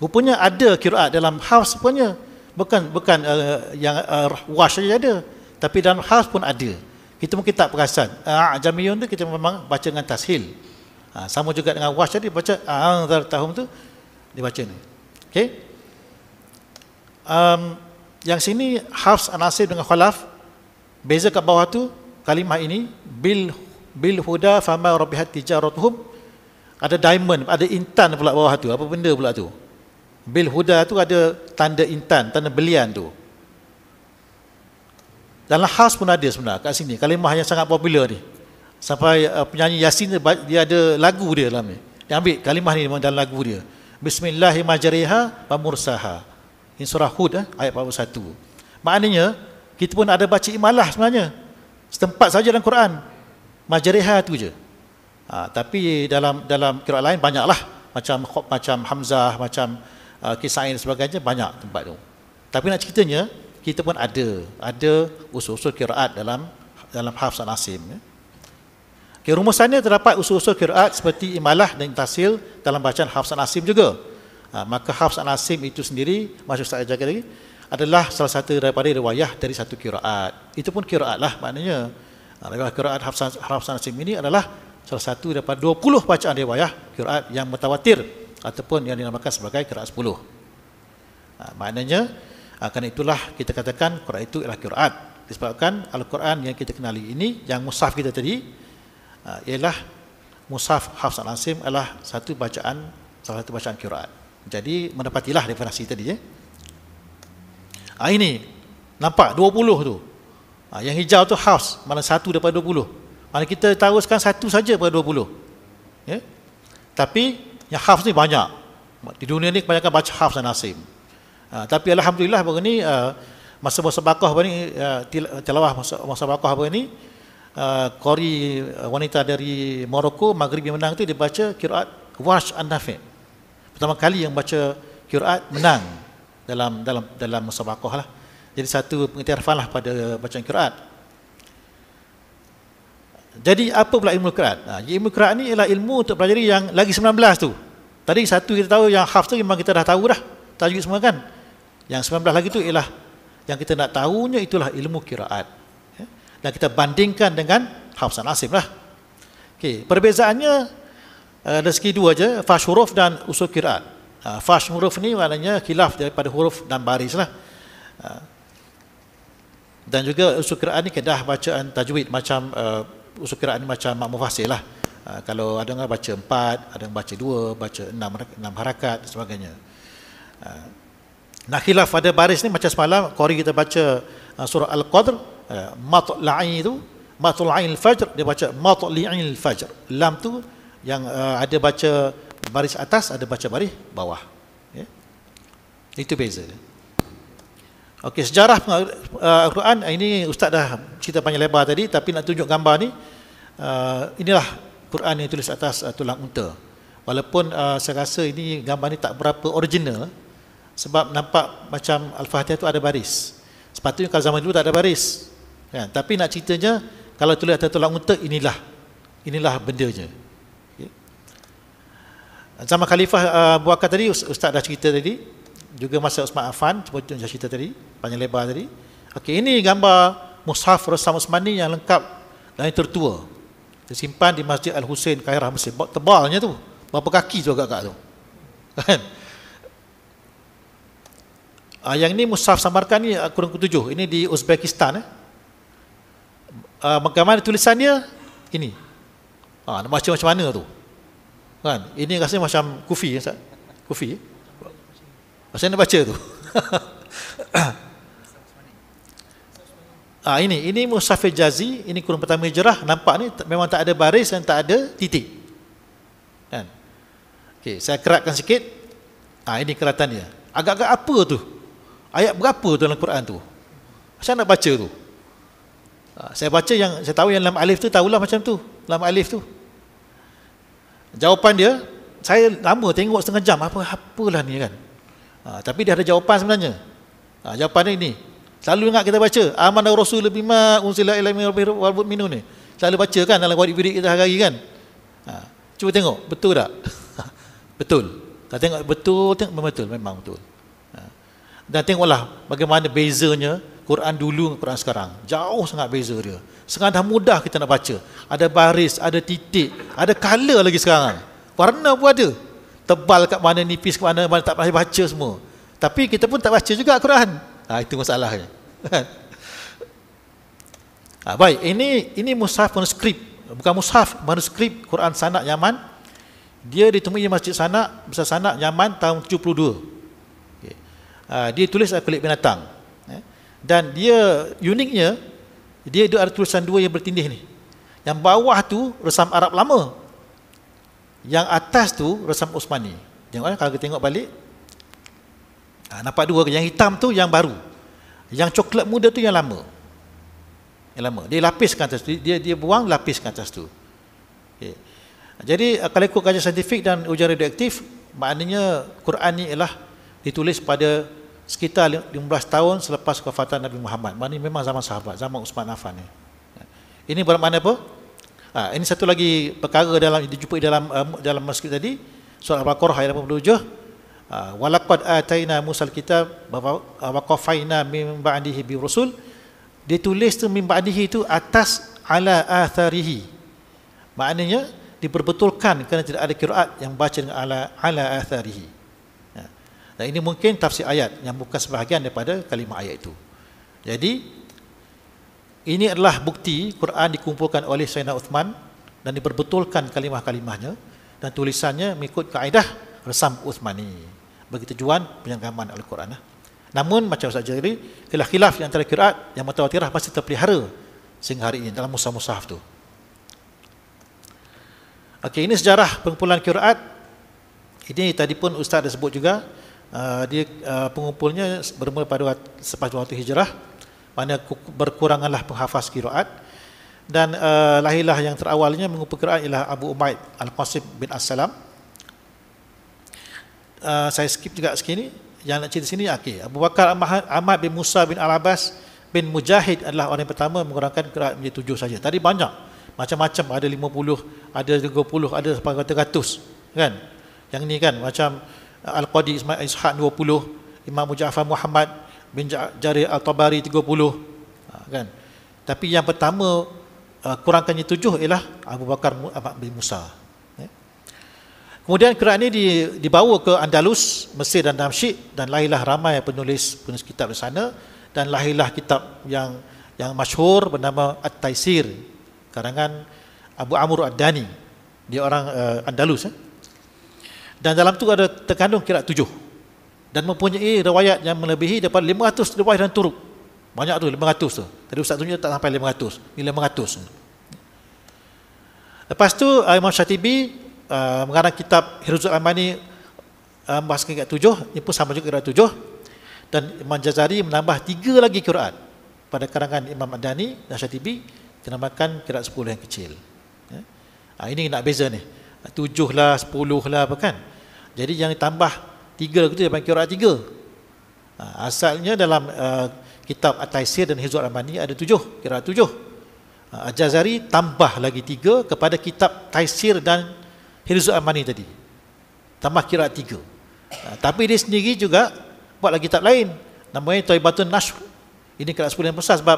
S2: rupanya ada qiraat dalam hafs punya bukan bukan uh, yang uh, wash saja ada tapi dalam khas pun ada. Kita mungkin tak perasan. A'jamiyun ah, tu kita memang baca dengan tashil. Ha, sama juga dengan wash tadi baca a'zar tahum tu dibaca ni. Okey. Um, yang sini hafs anasib dengan khalaf beza kat bawah tu kalimah ini bil bil huda fama rabbihat tijaratuhum ada diamond ada intan pula bawah tu apa benda pula tu bil huda tu ada tanda intan tanda belian tu dalam khas pun ada sebenarnya kat sini. Kalimah yang sangat popular ni. Sampai uh, penyanyi Yasin dia, dia ada lagu dia dalam ni. Dia ambil kalimah ni dalam lagu dia. Bismillahirrahmanirrahim. Ini surah Hud eh, ayat 41. Maknanya kita pun ada baca imalah sebenarnya. Setempat saja dalam Quran. Majariha tu je. Ha, tapi dalam dalam kiraat lain banyaklah. Macam macam Hamzah, macam uh, kisah lain sebagainya banyak tempat tu. Tapi nak ceritanya, kita pun ada ada usul-usul kiraat dalam dalam hafs al-asim ya. okay, rumusannya terdapat usul-usul kiraat seperti imalah dan intasil dalam bacaan hafs al-asim juga ha, maka hafs al-asim itu sendiri maksud saya jaga lagi adalah salah satu daripada riwayah dari satu kiraat itu pun kiraat lah maknanya ha, Riwayah kiraat hafs hafs al-asim ini adalah salah satu daripada 20 bacaan riwayah kiraat yang mutawatir ataupun yang dinamakan sebagai kiraat 10 ha, maknanya Ah, Karena itulah kita katakan Quran itu ialah Quran. Disebabkan Al-Quran yang kita kenali ini, yang musaf kita tadi, ah, ialah musaf Hafs al-Ansim adalah satu bacaan, salah satu bacaan Quran. Jadi mendapatilah definisi tadi. Ya. Ha, ini, nampak 20 tu. Ha, yang hijau tu Hafs, mana satu daripada 20. Mana kita tahu sekarang satu saja daripada 20. Ya. Tapi yang Hafs ni banyak. Di dunia ni kebanyakan baca Hafs al-Ansim. Uh, tapi alhamdulillah baru ni uh, masa masa bakah baru ni telawah masa masa bakah baru ni uh, kori wanita dari Morocco, Maghribi menang tu dia baca qiraat Wash An-Nafi. Pertama kali yang baca qiraat menang dalam dalam dalam musabaqah lah. Jadi satu pengiktirafan lah pada bacaan qiraat. Jadi apa pula ilmu qiraat? Ha, ilmu qiraat ni ialah ilmu untuk pelajari yang lagi 19 tu. Tadi satu kita tahu yang half tu memang kita dah tahu dah. Tajwid semua kan? Yang 19 lagi itu ialah yang kita nak tahunya itulah ilmu kiraat. Ya. Dan kita bandingkan dengan hafsan asim lah. Okay, perbezaannya eh, ada segi dua aja, fash huruf dan usul kiraat. Ha, fash huruf ni maknanya khilaf daripada huruf dan baris lah. Ha. Dan juga usul kiraat ni kedah bacaan tajwid macam uh, usul kiraat ni macam makmum fasih lah. Ha, kalau ada yang baca empat, ada yang baca dua, baca enam, enam harakat dan sebagainya. Nah khilaf ada baris ni macam semalam kori kita baca uh, surah Al-Qadr uh, Matla'i tu Matla'i al-fajr Dia baca Matla'i al-fajr Lam tu yang uh, ada baca baris atas Ada baca baris bawah ya? Itu beza Okay sejarah Al-Quran Ini Ustaz dah cerita panjang lebar tadi Tapi nak tunjuk gambar ni inilah al Quran yang tulis atas tulang unta Walaupun uh, saya rasa ini gambar ni tak berapa original sebab nampak macam Al-Fatihah tu ada baris. Sepatutnya kalau zaman dulu tak ada baris. Kan? Tapi nak ceritanya, kalau tulis atas tulang unta, inilah. Inilah bendanya. Okay. Zaman Khalifah uh, Buakar tadi, Ustaz dah cerita tadi. Juga masa Usman Afan, sebutnya dah cerita tadi. Panjang lebar tadi. Okay, ini gambar Mushaf Rasam Usmani yang lengkap dan yang tertua. Tersimpan di Masjid Al-Husin, Kairah Mesir. Tebalnya tu. Berapa kaki tu agak-agak tu. Kan? Uh, yang ini Musaf Samarkand ni ah, kurun ke-7. Ini di Uzbekistan eh. Uh, bagaimana tulisannya? Ini. Ah, uh, macam macam mana tu? Kan? Ini rasanya macam kufi ya, Ustaz. Kufi. Macam eh. mana baca tu? Ah, uh, ini ini Musaf Jazi, ini kurung pertama hijrah. Nampak ni memang tak ada baris dan tak ada titik. Kan? Okey, saya keratkan sikit. Ah, uh, ini keratan dia. Agak-agak apa tu? Ayat berapa tu dalam Quran tu? Macam nak baca tu? Ha, saya baca yang saya tahu yang dalam alif tu tahulah macam tu. Dalam alif tu. Jawapan dia, saya lama tengok setengah jam apa apalah ni kan. Ha, tapi dia ada jawapan sebenarnya. Ha, jawapan dia ini. Selalu ingat kita baca aman rasul lebih ma unsila ila wal minun ni. Selalu baca kan dalam wadi wirid kita hari-hari kan. Ha, cuba tengok betul tak? betul. Kalau tengok betul tengok betul memang betul dan tengoklah bagaimana bezanya Quran dulu dengan Quran sekarang. Jauh sangat beza dia. Sekarang dah mudah kita nak baca. Ada baris, ada titik, ada color lagi sekarang. Warna pun ada. Tebal kat mana, nipis kat mana, mana tak pernah baca semua. Tapi kita pun tak baca juga Quran. Ha, itu masalahnya. ha, baik, ini ini mushaf manuskrip. Bukan mushaf, manuskrip Quran Sanak Yaman. Dia ditemui di Masjid Sanak, Besar Sanak Yaman tahun 72. Ah, dia tulis kulit binatang eh. dan dia uniknya dia ada tulisan dua yang bertindih ni yang bawah tu resam Arab lama yang atas tu resam Osmani tengok lah, kalau kita tengok balik ah, nampak dua yang hitam tu yang baru yang coklat muda tu yang lama yang lama dia lapiskan atas tu dia, dia buang lapiskan atas tu okay. jadi ah, kalau ikut kajian saintifik dan ujar radioaktif maknanya Quran ni ialah ditulis pada sekitar 15 tahun selepas kefatan Nabi Muhammad. Ini memang zaman sahabat, zaman Usman Affan ni. Ini bermakna apa? Ha, ini satu lagi perkara dalam dijumpai dalam eh, dalam masjid tadi surah al-baqarah ayat 87 uh, ha, walaqad ataina musal kitab wa qafaina mim ba'dihi bi rusul tulis tu mim ba'dihi itu atas ala atharihi maknanya diperbetulkan kerana tidak ada qiraat yang baca dengan ala ala atharihi dan ini mungkin tafsir ayat yang bukan sebahagian daripada kalimah ayat itu. Jadi ini adalah bukti Quran dikumpulkan oleh Sayyidina Uthman dan diperbetulkan kalimah-kalimahnya dan tulisannya mengikut kaedah resam Uthmani bagi tujuan penyanggaman Al-Quran. Namun macam Ustaz Jari, khilaf-khilaf di antara kiraat yang mutawatirah masih terpelihara sehingga hari ini dalam musaf-musaf itu. Okay ini sejarah pengumpulan kiraat. Ini tadi pun Ustaz dah sebut juga, uh, dia uh, pengumpulnya bermula pada selepas 200 hijrah mana berkuranganlah penghafaz kiraat dan uh, eh, lahirlah yang terawalnya mengumpul kiraat ialah Abu Umaid Al-Qasib bin As-Salam uh, saya skip juga sekini yang nak cerita sini okay. Abu Bakar Ahmad bin Musa bin Al-Abbas bin Mujahid adalah orang pertama mengurangkan kiraat menjadi tujuh saja tadi banyak macam-macam ada lima puluh, ada puluh, ada sampai 100 kan yang ni kan macam Al-Qadi Ismail Ishaq 20 Imam Mujahafah Muhammad bin Jarir Al-Tabari 30 ha, kan tapi yang pertama uh, kurangkannya tujuh ialah Abu Bakar Muhammad bin Musa ya. Kemudian Quran ini di, dibawa ke Andalus, Mesir dan Damsyik dan lahirlah ramai penulis penulis kitab di sana dan lahirlah kitab yang yang masyhur bernama At-Taisir karangan Abu Amr Ad-Dani dia orang uh, Andalus eh? Dan dalam tu ada terkandung kira tujuh. Dan mempunyai riwayat yang melebihi daripada lima ratus riwayat dan turuk. Banyak tu lima ratus tu. Tadi Ustaz tunjuk tak sampai lima 500. Ini ratus. Lepas tu uh, Imam Syatibi uh, mengarang kitab Hiruzul Amani uh, membahaskan kira tujuh. Ini pun sama juga kira tujuh. Dan Imam Jazari menambah tiga lagi Quran pada karangan Imam Adani dan Syatibi dinamakan kira sepuluh yang kecil. Ya. Ha, ini nak beza ni. Ah, tujuh lah, sepuluh lah apa kan. Jadi yang ditambah tiga lagu tu dipanggil qiraat tiga. Ha, asalnya dalam uh, kitab At-Taisir dan Hizwat Ramani ada tujuh, qiraat tujuh. Ha, Al-Jazari tambah lagi tiga kepada kitab Taisir dan Hizwat Ramani tadi. Tambah qiraat tiga. Uh, tapi dia sendiri juga buat lagi kitab lain. Namanya Tawibatun Nashr. Ini kelas sepuluh yang besar sebab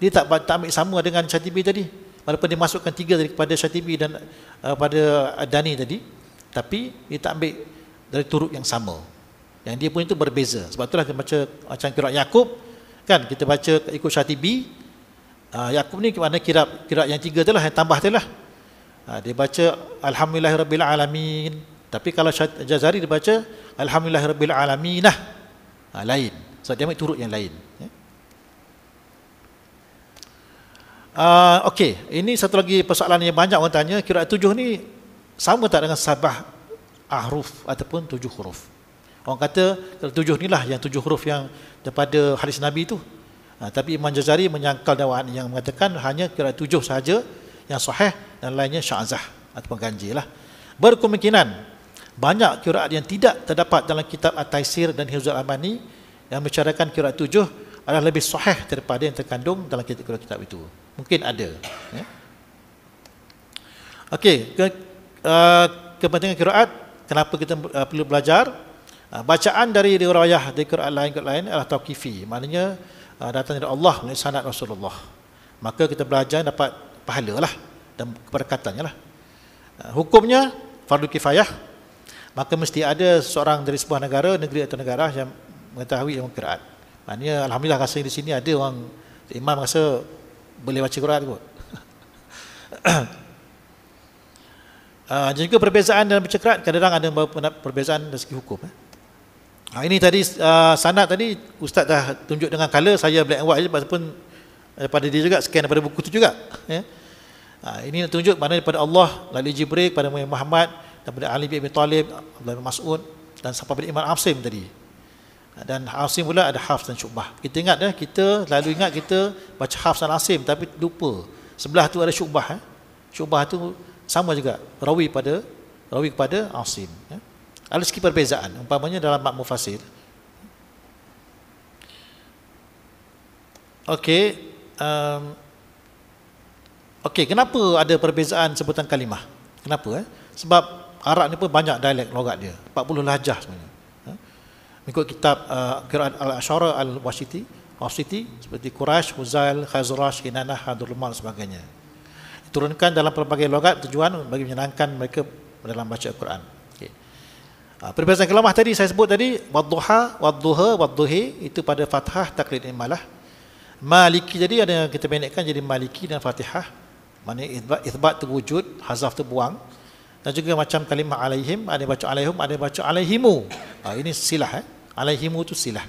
S2: dia tak, tak ambil sama dengan Syatibi tadi. Walaupun dia masukkan tiga daripada Syatibi dan uh, pada Dani tadi. Tapi dia tak ambil dari turuk yang sama. Yang dia punya itu berbeza. Sebab itulah kita baca macam kira Yakub kan kita baca ikut Syatibi uh, Yakub ni mana kira kira yang tiga itulah yang tambah tu lah. Ah, dia baca alhamdulillahirabbilalamin tapi kalau Jazari dia baca alhamdulillahirabbilalaminah. Ha, ah, lain. So dia ambil turuk yang lain. Uh, ya. okay, ini satu lagi persoalan yang banyak orang tanya Kira tujuh ni sama tak dengan Sabah ahruf ataupun tujuh huruf. Orang kata tujuh inilah yang tujuh huruf yang daripada hadis Nabi itu. Ha, tapi Imam Jazari menyangkal dakwaan yang mengatakan hanya kira tujuh saja yang sahih dan lainnya syazah ataupun ganjil lah. Berkemungkinan banyak kiraat yang tidak terdapat dalam kitab At-Taisir dan Hizul Amani yang mencarakan kiraat tujuh adalah lebih sahih daripada yang terkandung dalam kitab kitab itu. Mungkin ada. Ya. Okey, ke, uh, kepentingan kiraat kenapa kita uh, perlu belajar uh, bacaan dari riwayah, dari Quran lain ke lain adalah tauqifi maknanya uh, datang dari Allah melalui sanad Rasulullah maka kita belajar dapat pahalalah dan keberkatannya lah uh, hukumnya fardu kifayah maka mesti ada seorang dari sebuah negara negeri atau negara yang mengetahui ilmu Quran maknanya alhamdulillah rasa di sini ada orang imam rasa boleh baca Quran kot Ah, ada juga perbezaan dalam bercakrat kadang-kadang ada beberapa perbezaan dari segi hukum ha, ini tadi uh, sanad tadi ustaz dah tunjuk dengan color saya black and white je pasal pun daripada dia juga scan daripada buku tu juga ya. Ha, ini nak tunjuk mana daripada Allah lalu Jibril kepada Muhammad daripada Ali bin Abi Talib Abdullah bin Mas'ud dan sampai kepada Imam Asim tadi dan Asim pula ada Hafs dan Syubah kita ingat ya, kita lalu ingat kita baca Hafs dan Asim tapi lupa sebelah tu ada Syubah ya. Syubah tu sama juga rawi pada rawi kepada asim ya. ada sikit perbezaan umpamanya dalam mak mufasil okey um, okey kenapa ada perbezaan sebutan kalimah kenapa eh? sebab Arab ni pun banyak dialek logat dia 40 lajah sebenarnya ya. kitab uh, al-ashara al-washiti Al-Siti seperti Quraisy, Huzail, Khazraj, Kinanah, Hadrul Mal sebagainya diturunkan dalam pelbagai logat tujuan bagi menyenangkan mereka dalam baca Al-Quran. Okay. Ha, ah, perbezaan kelamah tadi saya sebut tadi wadduha, wadduha, wadduhi itu pada fathah taklid imalah. Maliki jadi ada yang kita pendekkan jadi maliki dan fatihah. Maknanya isbat, isbat terwujud, hazaf terbuang. Dan juga macam kalimah alaihim, ada yang baca alaihim, ada yang baca alaihimu. Ha, ini silah. Eh? Alaihimu itu silah.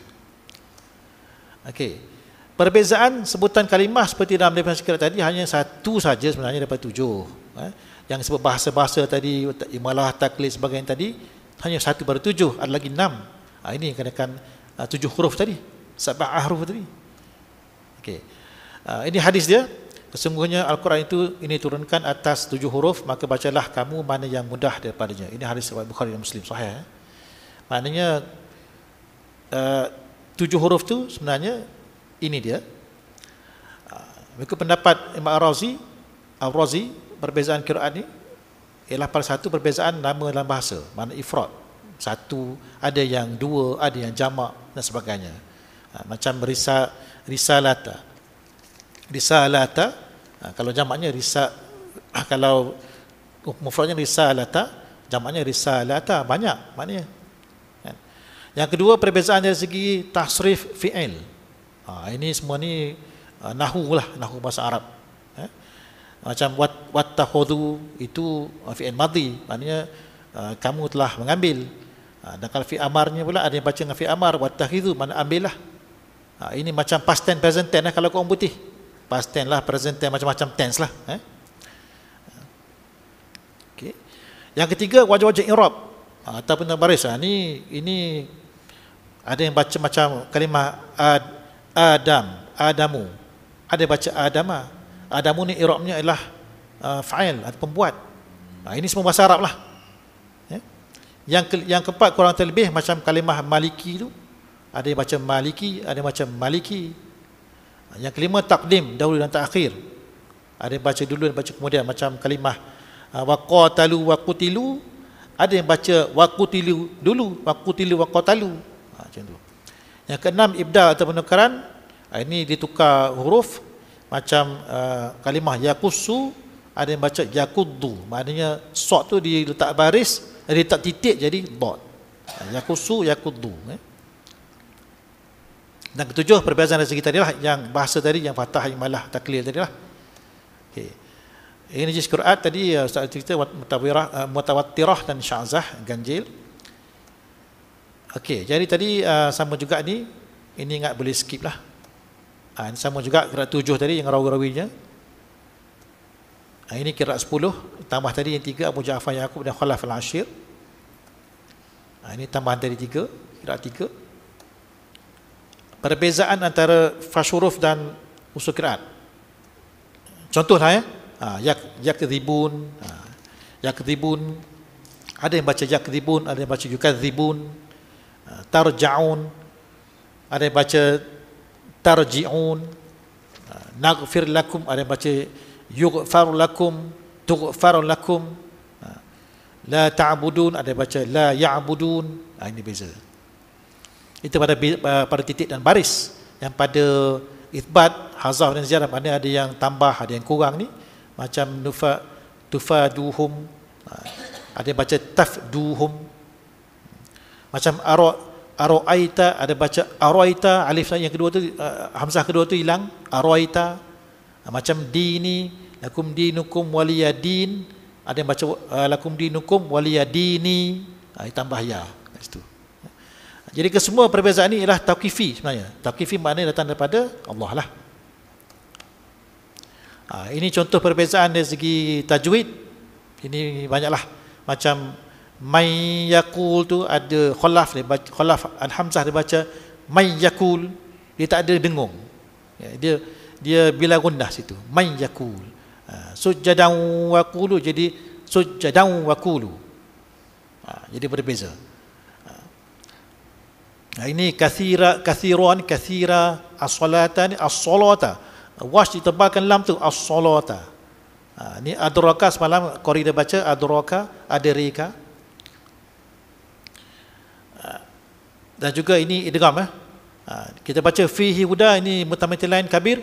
S2: Okey. Perbezaan sebutan kalimah seperti dalam definisi kira tadi hanya satu saja sebenarnya daripada tujuh. Eh. Yang sebut bahasa-bahasa tadi, imalah, taklis, sebagainya tadi, hanya satu daripada tujuh, ada lagi enam. Ah, ini yang kenakan ah, tujuh huruf tadi, sabah ahruf tadi. Okay. Ah, ini hadis dia, sesungguhnya Al-Quran itu ini turunkan atas tujuh huruf, maka bacalah kamu mana yang mudah daripadanya. Ini hadis riwayat Bukhari dan Muslim, sahih. Eh. Maknanya, tujuh huruf tu sebenarnya ini dia. Ah, mengikut pendapat Imam Al-Razi, Al-Razi, perbezaan kiraat ini, ialah pada satu perbezaan nama dalam bahasa, mana ifrat. Satu, ada yang dua, ada yang jama dan sebagainya. Ah, macam risal, risalata. Risalata, ah, kalau jamaknya risa kalau mufratnya risalata, jamaknya risalata, banyak maknanya. Kan? Yang kedua, perbezaan dari segi tasrif fi'il. Ha, ini semua ni uh, nahu lah, nahu bahasa Arab. Eh? Macam wat wattahudu itu uh, fi'il madhi, maknanya uh, kamu telah mengambil. Ha, dan kalau fi amarnya pula ada yang baca dengan fi amar wattahidu, mana ambillah. Ha, ini macam past tense present tense eh, kalau kau putih. Past tense lah, present tense macam-macam tense lah, eh? Okay. Yang ketiga wajah-wajah irab ha, ataupun baris. Ha, ini ini ada yang baca macam kalimah uh, Adam, Adamu. Ada baca Adama. Lah. Adamu ni i'rabnya ialah uh, fa'il atau pembuat. Nah, ini semua bahasa Arab lah. Ya? Yang ke, yang keempat kurang terlebih macam kalimah maliki tu. Ada yang baca maliki, ada yang baca maliki. Yang kelima takdim, dahulu dan terakhir. Ada yang baca dulu dan baca kemudian macam kalimah uh, waqatalu waqutilu. Ada yang baca waqutilu dulu, waqutilu waqatalu. Ha, macam tu. Yang keenam ibdal atau penukaran. Ah, ini ditukar huruf macam uh, kalimah yakusu ada yang baca yakuddu. Maknanya sok tu diletak baris, diletak titik jadi dot. Ah, yakusu yakuddu eh. Dan ketujuh perbezaan dari segi tadi lah yang bahasa tadi yang fathah yang malah taklil tadi lah. Okey. Ini jenis Quran tadi uh, Ustaz uh, dan syazah ganjil. Okey, jadi tadi uh, sama juga ni. Ini ingat boleh skip lah. Ah, ini sama juga kira tujuh tadi yang rawi-rawinya. Uh, ini kira sepuluh. Tambah tadi yang tiga Abu Ja'far Yaakub dan Khalaf Al-Ashir. Uh, ini tambahan tadi tiga. kira tiga. Perbezaan antara fashuruf dan usul Contoh Contohlah ya. Uh, yak, yak ribun. Uh, yak ribun. Ada yang baca yak ribun. Ada yang baca yukad ribun. Ah, tarjaun ada yang baca tarjiun ah, naghfir lakum ada yang baca yughfar lakum tughfar lakum ah, la ta'budun ada yang baca la ya'budun ha, ini beza itu pada pada titik dan baris yang pada itbat hazaf dan ziarah mana ada yang tambah ada yang kurang ni macam nufa tufaduhum ada yang baca tafduhum macam aro aroaita ada baca aroaita alif yang kedua tu uh, hamzah kedua tu hilang aroaita ah, macam di ni lakum nukum waliyadin ada yang baca uh, lakum dinukum waliyadini uh, tambah ya kat jadi kesemua perbezaan ini ialah taqifi sebenarnya taqifi maknanya datang daripada Allah lah ah, ini contoh perbezaan dari segi tajwid ini banyaklah macam may yakul tu ada kholaf dia baca khalaf an hamzah dia baca may yakul dia tak ada dengung ya, dia dia bila gundah situ may yakul ha, sujadan wa qulu jadi sujadan wa qulu ha, jadi berbeza Nah, ha. ini kathira kathiran kathira as-salata as-salata wash ditebalkan lam tu as-salata ha, ni adraka semalam kori dia baca adraka adrika dan juga ini idgham eh. Ha, kita baca fi huda ini mutamati lain kabir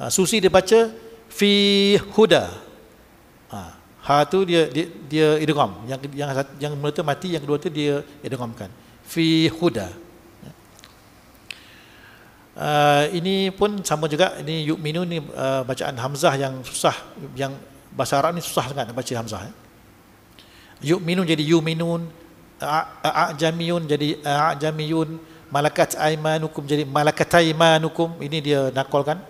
S2: ha, susi dia baca fi huda ha, ha tu dia dia, dia idgham yang yang yang mula tu mati yang kedua tu dia idghamkan fi huda Uh, ini pun sama juga ini yukminu ni uh, bacaan hamzah yang susah yang bahasa Arab ni susah sangat nak baca hamzah eh. yukminu jadi yuk minun a'jamiyun jadi a'jamiyun malakat aimanukum jadi malakat aimanukum ini dia nakol kan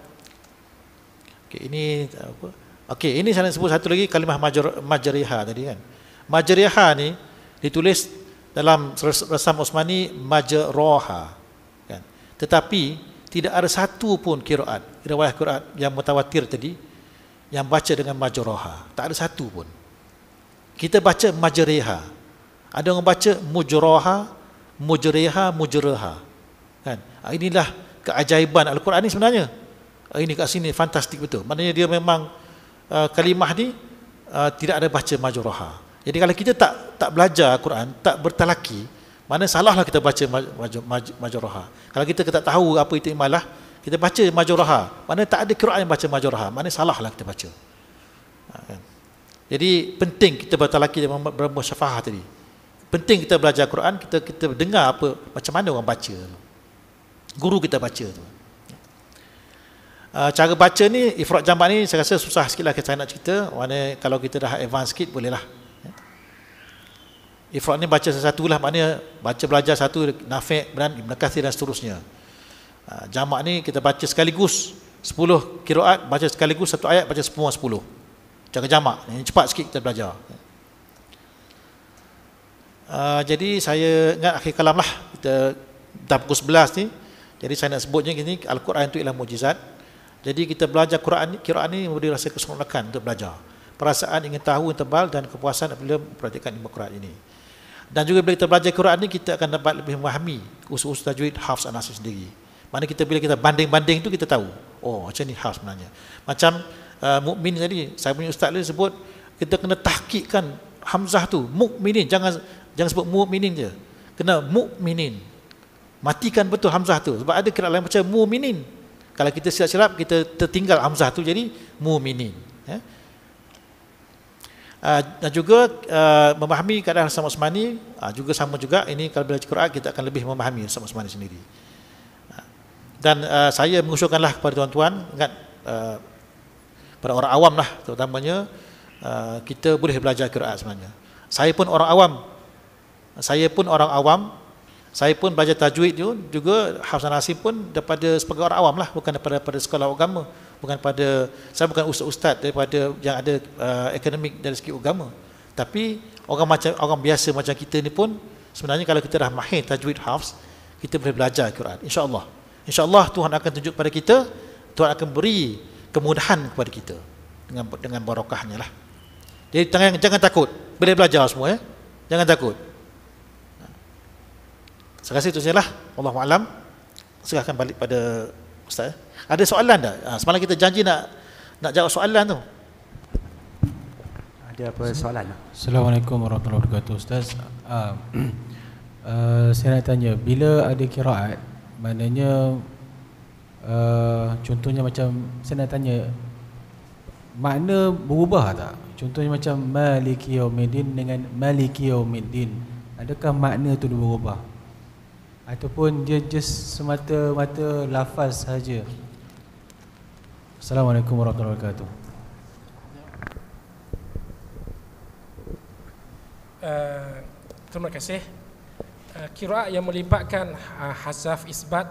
S2: okay, ini apa okey ini saya nak sebut satu lagi kalimah majr, majriha tadi kan majriha ni ditulis dalam resam Osmani majroha kan tetapi tidak ada satu pun kiraat riwayat Quran yang mutawatir tadi yang baca dengan majroha tak ada satu pun kita baca majriha ada orang baca mujraha, mujriha, mujraha. Kan? Ah, inilah keajaiban Al-Quran ni sebenarnya. Ah, ini kat sini fantastik betul. Maknanya dia memang ah, kalimah ni tidak ada baca majraha. Jadi kalau kita tak tak belajar Al-Quran, tak bertalaki, mana salahlah kita baca majraha. Kalau kita tak tahu apa itu imalah, kita baca majraha. Mana tak ada Quran yang baca majraha, mana salahlah kita baca. Kan? Jadi penting kita bertalaki dengan Ibnu Syafah tadi penting kita belajar Quran kita kita dengar apa macam mana orang baca guru kita baca tu ah, cara baca ni ifrat jamak ni saya rasa susah sikit lah saya nak cerita mana kalau kita dah advance sikit boleh lah ya. ifrat ni baca satu lah maknanya baca belajar satu nafek dan ibn kathir dan seterusnya ah, jamak ni kita baca sekaligus 10 kiraat baca sekaligus satu ayat baca semua 10 cara jamak ni cepat sikit kita belajar Ah, jadi saya ingat akhir kalam lah kita dah pukul 11 ni jadi saya nak sebutnya ini Al-Quran itu ialah mujizat jadi kita belajar Quran ni Quran ni memberi rasa keseronokan untuk belajar perasaan ingin tahu yang tebal dan kepuasan apabila memperhatikan ilmu Quran ini dan juga bila kita belajar Quran ni kita akan dapat lebih memahami usus usus tajwid hafs anasi sendiri mana kita bila kita banding-banding tu kita tahu oh macam ni hafs sebenarnya macam uh, mukmin tadi saya punya ustaz dia sebut kita kena tahkikkan Hamzah tu mukminin jangan Jangan sebut mu'minin je. Kena mu'minin. Matikan betul hamzah tu. Sebab ada kira lain macam mu'minin. Kalau kita silap-silap, kita tertinggal hamzah tu jadi mu'minin. Ya. Ah, dan juga ah, memahami keadaan Hassan Osmani, ah, juga sama juga, ini kalau belajar Quran, kita akan lebih memahami Hassan Osmani sendiri. Dan saya mengusulkanlah kepada tuan-tuan, ingat, pada orang awam lah, terutamanya, kita boleh belajar Quran sebenarnya. Saya pun orang awam, saya pun orang awam. Saya pun belajar tajwid tu juga Hafsan Nasim pun daripada sebagai orang awam lah bukan daripada, daripada sekolah agama bukan pada saya bukan ustaz-ustaz daripada yang ada uh, ekonomik dari segi agama tapi orang macam orang biasa macam kita ni pun sebenarnya kalau kita dah mahir tajwid hafs kita boleh belajar Quran insya-Allah insya-Allah Tuhan akan tunjuk pada kita Tuhan akan beri kemudahan kepada kita dengan dengan barakahnya lah jadi jangan jangan takut boleh belajar semua ya jangan takut saya rasa itu sajalah. Allahu a'lam. Serahkan balik pada ustaz. Eh. Ada soalan tak? Ha, semalam kita janji nak nak jawab soalan tu. Ada apa soalan? Assalamualaikum warahmatullahi wabarakatuh ustaz. Uh, uh, saya nak tanya bila ada kiraat maknanya uh, contohnya macam saya nak tanya makna berubah tak? Contohnya macam maliki yaumiddin dengan maliki yaumiddin. Adakah makna tu berubah? ataupun dia just semata-mata lafaz saja. Assalamualaikum warahmatullahi wabarakatuh.
S1: Uh, terima kasih. Uh, eh, Kiraat yang melibatkan uh, hasaf isbat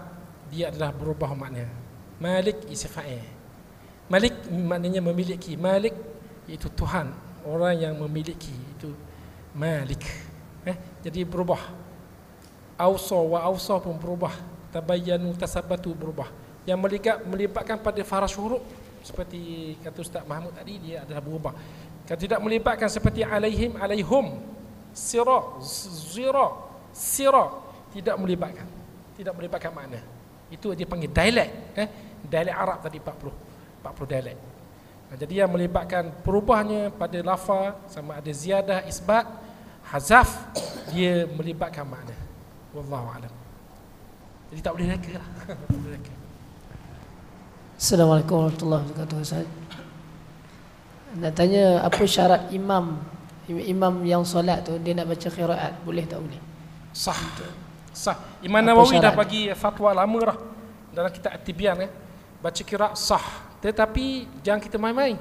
S1: dia adalah berubah makna. Malik isfa'i. Malik maknanya memiliki. Malik itu Tuhan, orang yang memiliki itu Malik. Eh, jadi berubah. Awsa wa awsa pun berubah Tabayyanu tasabatu berubah Yang melibat, melibatkan pada faras huruf Seperti kata Ustaz Mahmud tadi Dia adalah berubah Kalau tidak melibatkan seperti alaihim alaihum Sira Zira Sira Tidak melibatkan Tidak melibatkan makna Itu dia panggil dialek eh? Dialek Arab tadi 40 40 dialek jadi yang melibatkan perubahannya pada lafa sama ada ziyadah isbat hazaf dia melibatkan makna Wallahu a'lam. Jadi tak boleh nak? lah. Assalamualaikum warahmatullahi wabarakatuh. Nak tanya apa syarat imam imam yang solat tu dia nak baca qiraat boleh tak boleh? Sah. Sah. Imam Nawawi dah bagi fatwa lama dah dalam kitab At-Tibyan eh. Baca qiraat sah. Tetapi jangan kita main-main.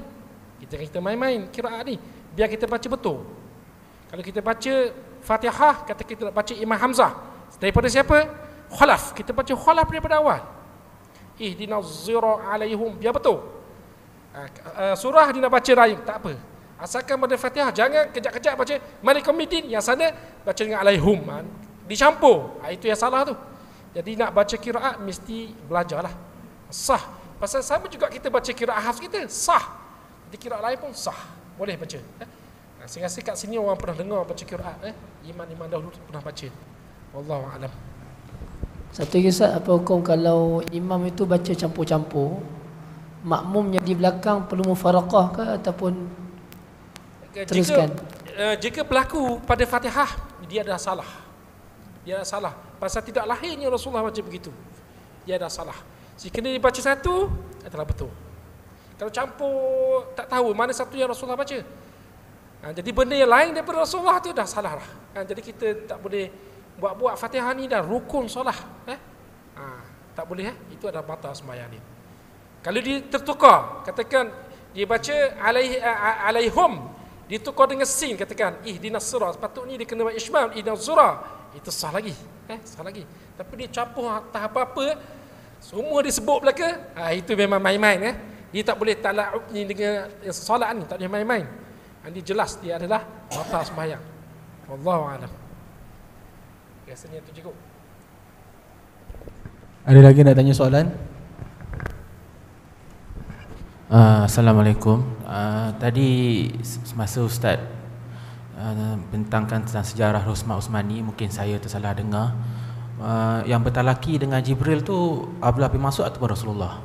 S1: Kita kita main-main qiraat ni. Biar kita baca betul. Kalau kita baca Fatihah kata kita nak baca Imam Hamzah. Daripada siapa? Khalaf. Kita baca khalaf daripada awal. Ihdinaz zira alaihum. Biar betul. Ah, ah, surah dia baca raim. Tak apa. Asalkan pada fatihah. Jangan kejap-kejap baca. Malikum midin. Yang sana baca dengan alaihum. Ah, dicampur. itu yang salah tu. Jadi nak baca kiraat mesti belajarlah. Sah. Pasal sama juga kita baca kiraat khas kita. Sah. Di kiraat lain pun sah. Boleh baca. Eh? Saya rasa kat sini orang pernah dengar baca kiraat. Eh? Iman-iman dahulu pernah baca. Allah Alam. Satu kisah apa hukum kalau imam itu baca campur-campur Makmumnya di belakang perlu mufarakah ke ataupun teruskan? Jika, uh, eh, jika pelaku pada fatihah, dia dah salah. Dia dah salah. Pasal tidak lahirnya Rasulullah baca begitu. Dia dah salah. Jika dia baca satu, adalah betul. Kalau campur, tak tahu mana satu yang Rasulullah baca. Ha, jadi benda yang lain daripada Rasulullah itu dah salah. Lah. Ha, jadi kita tak boleh buat-buat fatihah ni dah rukun solah eh? ha, tak boleh eh? itu ada batal sembahyang ni kalau dia tertukar katakan dia baca alaih, alaihum ditukar dengan sin katakan ihdinas surah sepatutnya dia kena buat ismail ihdinas surah itu sah lagi eh sah lagi tapi dia capuh tak apa-apa semua disebut belaka ha, itu memang main-main eh dia tak boleh talaub ni dengan solat ni tak boleh main-main dan dia jelas dia adalah batal sembahyang wallahu alam Biasanya itu cukup.
S2: Ada lagi nak tanya soalan? Uh, Assalamualaikum. Uh, tadi semasa Ustaz uh, bentangkan tentang sejarah Rosmah Usmani, mungkin saya tersalah dengar. yang bertalaki dengan Jibril tu Abdullah bin Mas'ud ataupun Rasulullah?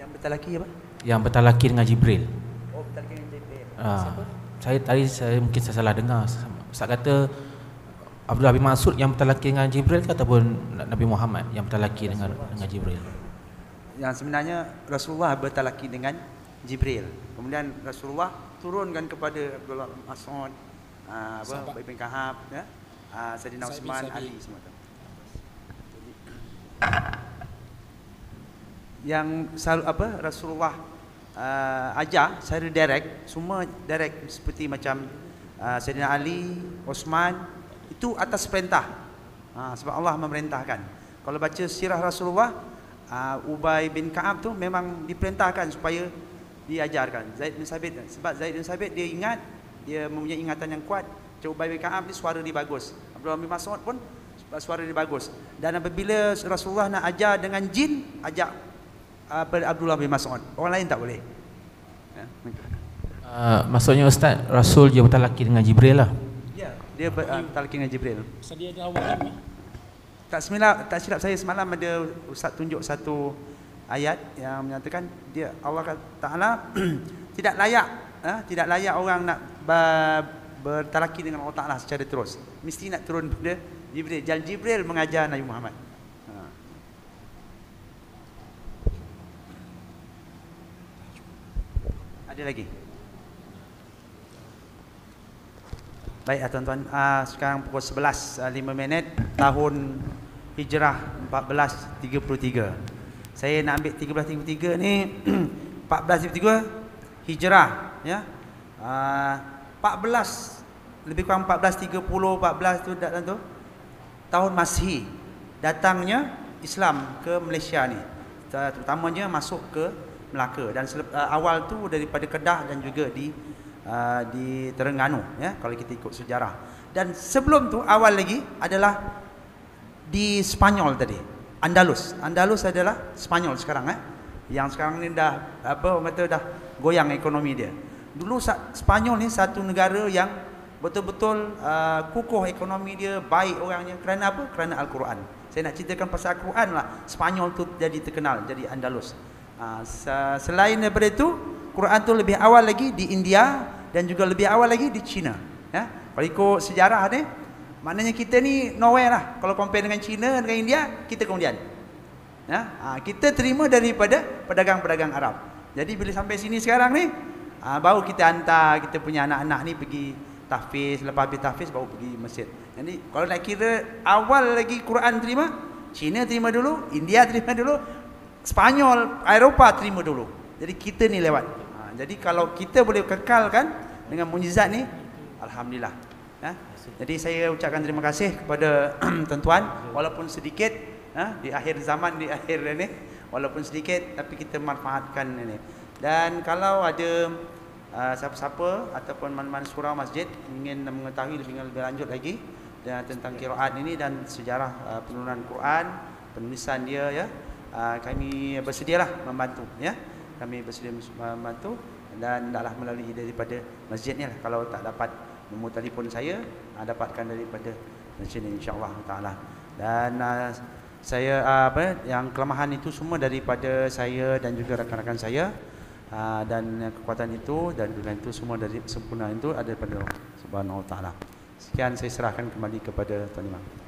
S3: Yang bertalaki apa?
S2: Yang bertalaki dengan Jibril. Oh, bertalaki dengan Jibril. Siapa? Saya tadi saya mungkin saya salah dengar. Ustaz kata Abdullah bin Mas'ud yang bertalaki dengan Jibril ke ataupun Nabi Muhammad yang bertalaki dengan dengan Jibril?
S3: Yang sebenarnya Rasulullah bertalaki dengan Jibril. Kemudian Rasulullah turunkan kepada Abdullah bin Mas'ud, apa Sahabat. bin Kahab, ya. Uh, ah, Sayyidina Uthman Ali semua tu. yang selalu apa Rasulullah uh, ajar secara direct semua direct seperti macam uh, ah, Sayyidina Ali, Osman, itu atas perintah. Ha, sebab Allah memerintahkan. Kalau baca sirah Rasulullah, uh, Ubay bin Kaab tu memang diperintahkan supaya diajarkan. Zaid bin Sabit sebab Zaid bin Sabit dia ingat dia mempunyai ingatan yang kuat. Cuba Ubay bin Kaab ni suara dia bagus. Abdul Hamid Mas'ud pun suara dia bagus. Dan apabila Rasulullah nak ajar dengan jin, ajak uh, ha, Abdullah bin Mas'ud. Orang lain tak boleh.
S2: Uh, maksudnya Ustaz, Rasul dia bertalaki dengan Jibril lah
S3: dia ber, uh, talking dengan Jibril. Sedia awal Tak silap, tak silap saya semalam ada Ustaz tunjuk satu ayat yang menyatakan dia Allah Ta'ala tidak layak eh, tidak layak orang nak bertalaki dengan Allah Ta'ala secara terus mesti nak turun pada Jibril Jal Jibril mengajar Nabi Muhammad ha. ada lagi Baik, tuan-tuan, uh, sekarang pukul 11.05 uh, ah, minit tahun Hijrah 1433. Saya nak ambil 1433 ni 1433 Hijrah ya. Ah uh, 14 lebih kurang 1430 14 tu dah tu. Tahun Masihi datangnya Islam ke Malaysia ni. Terutamanya masuk ke Melaka dan uh, awal tu daripada Kedah dan juga di Ah, di Terengganu ya kalau kita ikut sejarah. Dan sebelum tu awal lagi adalah di Spanyol tadi. Andalus. Andalus adalah Spanyol sekarang eh. Yang sekarang ni dah apa orang kata dah goyang ekonomi dia. Dulu Spanyol ni satu negara yang betul-betul uh, kukuh ekonomi dia, baik orangnya. Kerana apa? Kerana Al-Quran. Saya nak ceritakan pasal Al-Quran lah. Spanyol tu jadi terkenal, jadi Andalus. Uh, selain daripada itu, Quran tu lebih awal lagi di India dan juga lebih awal lagi di China. Ya. Kalau ikut sejarah ni, maknanya kita ni nowhere lah. Kalau compare dengan China dengan India, kita kemudian. Ya. Ha, kita terima daripada pedagang-pedagang Arab. Jadi bila sampai sini sekarang ni, ha, baru kita hantar kita punya anak-anak ni pergi tahfiz, lepas habis tahfiz baru pergi masjid. Jadi kalau nak kira awal lagi Quran terima, China terima dulu, India terima dulu, Spanyol, Eropah terima dulu. Jadi kita ni lewat. Ha, jadi kalau kita boleh kekal kan dengan mujizat ni, alhamdulillah. Ha? Jadi saya ucapkan terima kasih kepada tuan-tuan walaupun sedikit ha, di akhir zaman di akhir ni walaupun sedikit tapi kita manfaatkan ini. Dan kalau ada uh, siapa-siapa ataupun man-man surau masjid ingin mengetahui lebih, lebih lanjut lagi dan ha, tentang kiraat ini dan sejarah uh, penurunan Quran, penulisan dia ya, uh, kami bersedialah membantu ya kami bersedia membantu dan taklah melalui daripada masjid ni lah kalau tak dapat nombor telefon saya uh, dapatkan daripada masjid ni insyaAllah ta'ala dan uh, saya uh, apa yang kelemahan itu semua daripada saya dan juga rakan-rakan saya uh, dan kekuatan itu dan bila itu semua dari sempurna itu ada daripada Subhanahu Wa Ta'ala sekian saya serahkan kembali kepada Tuan Imam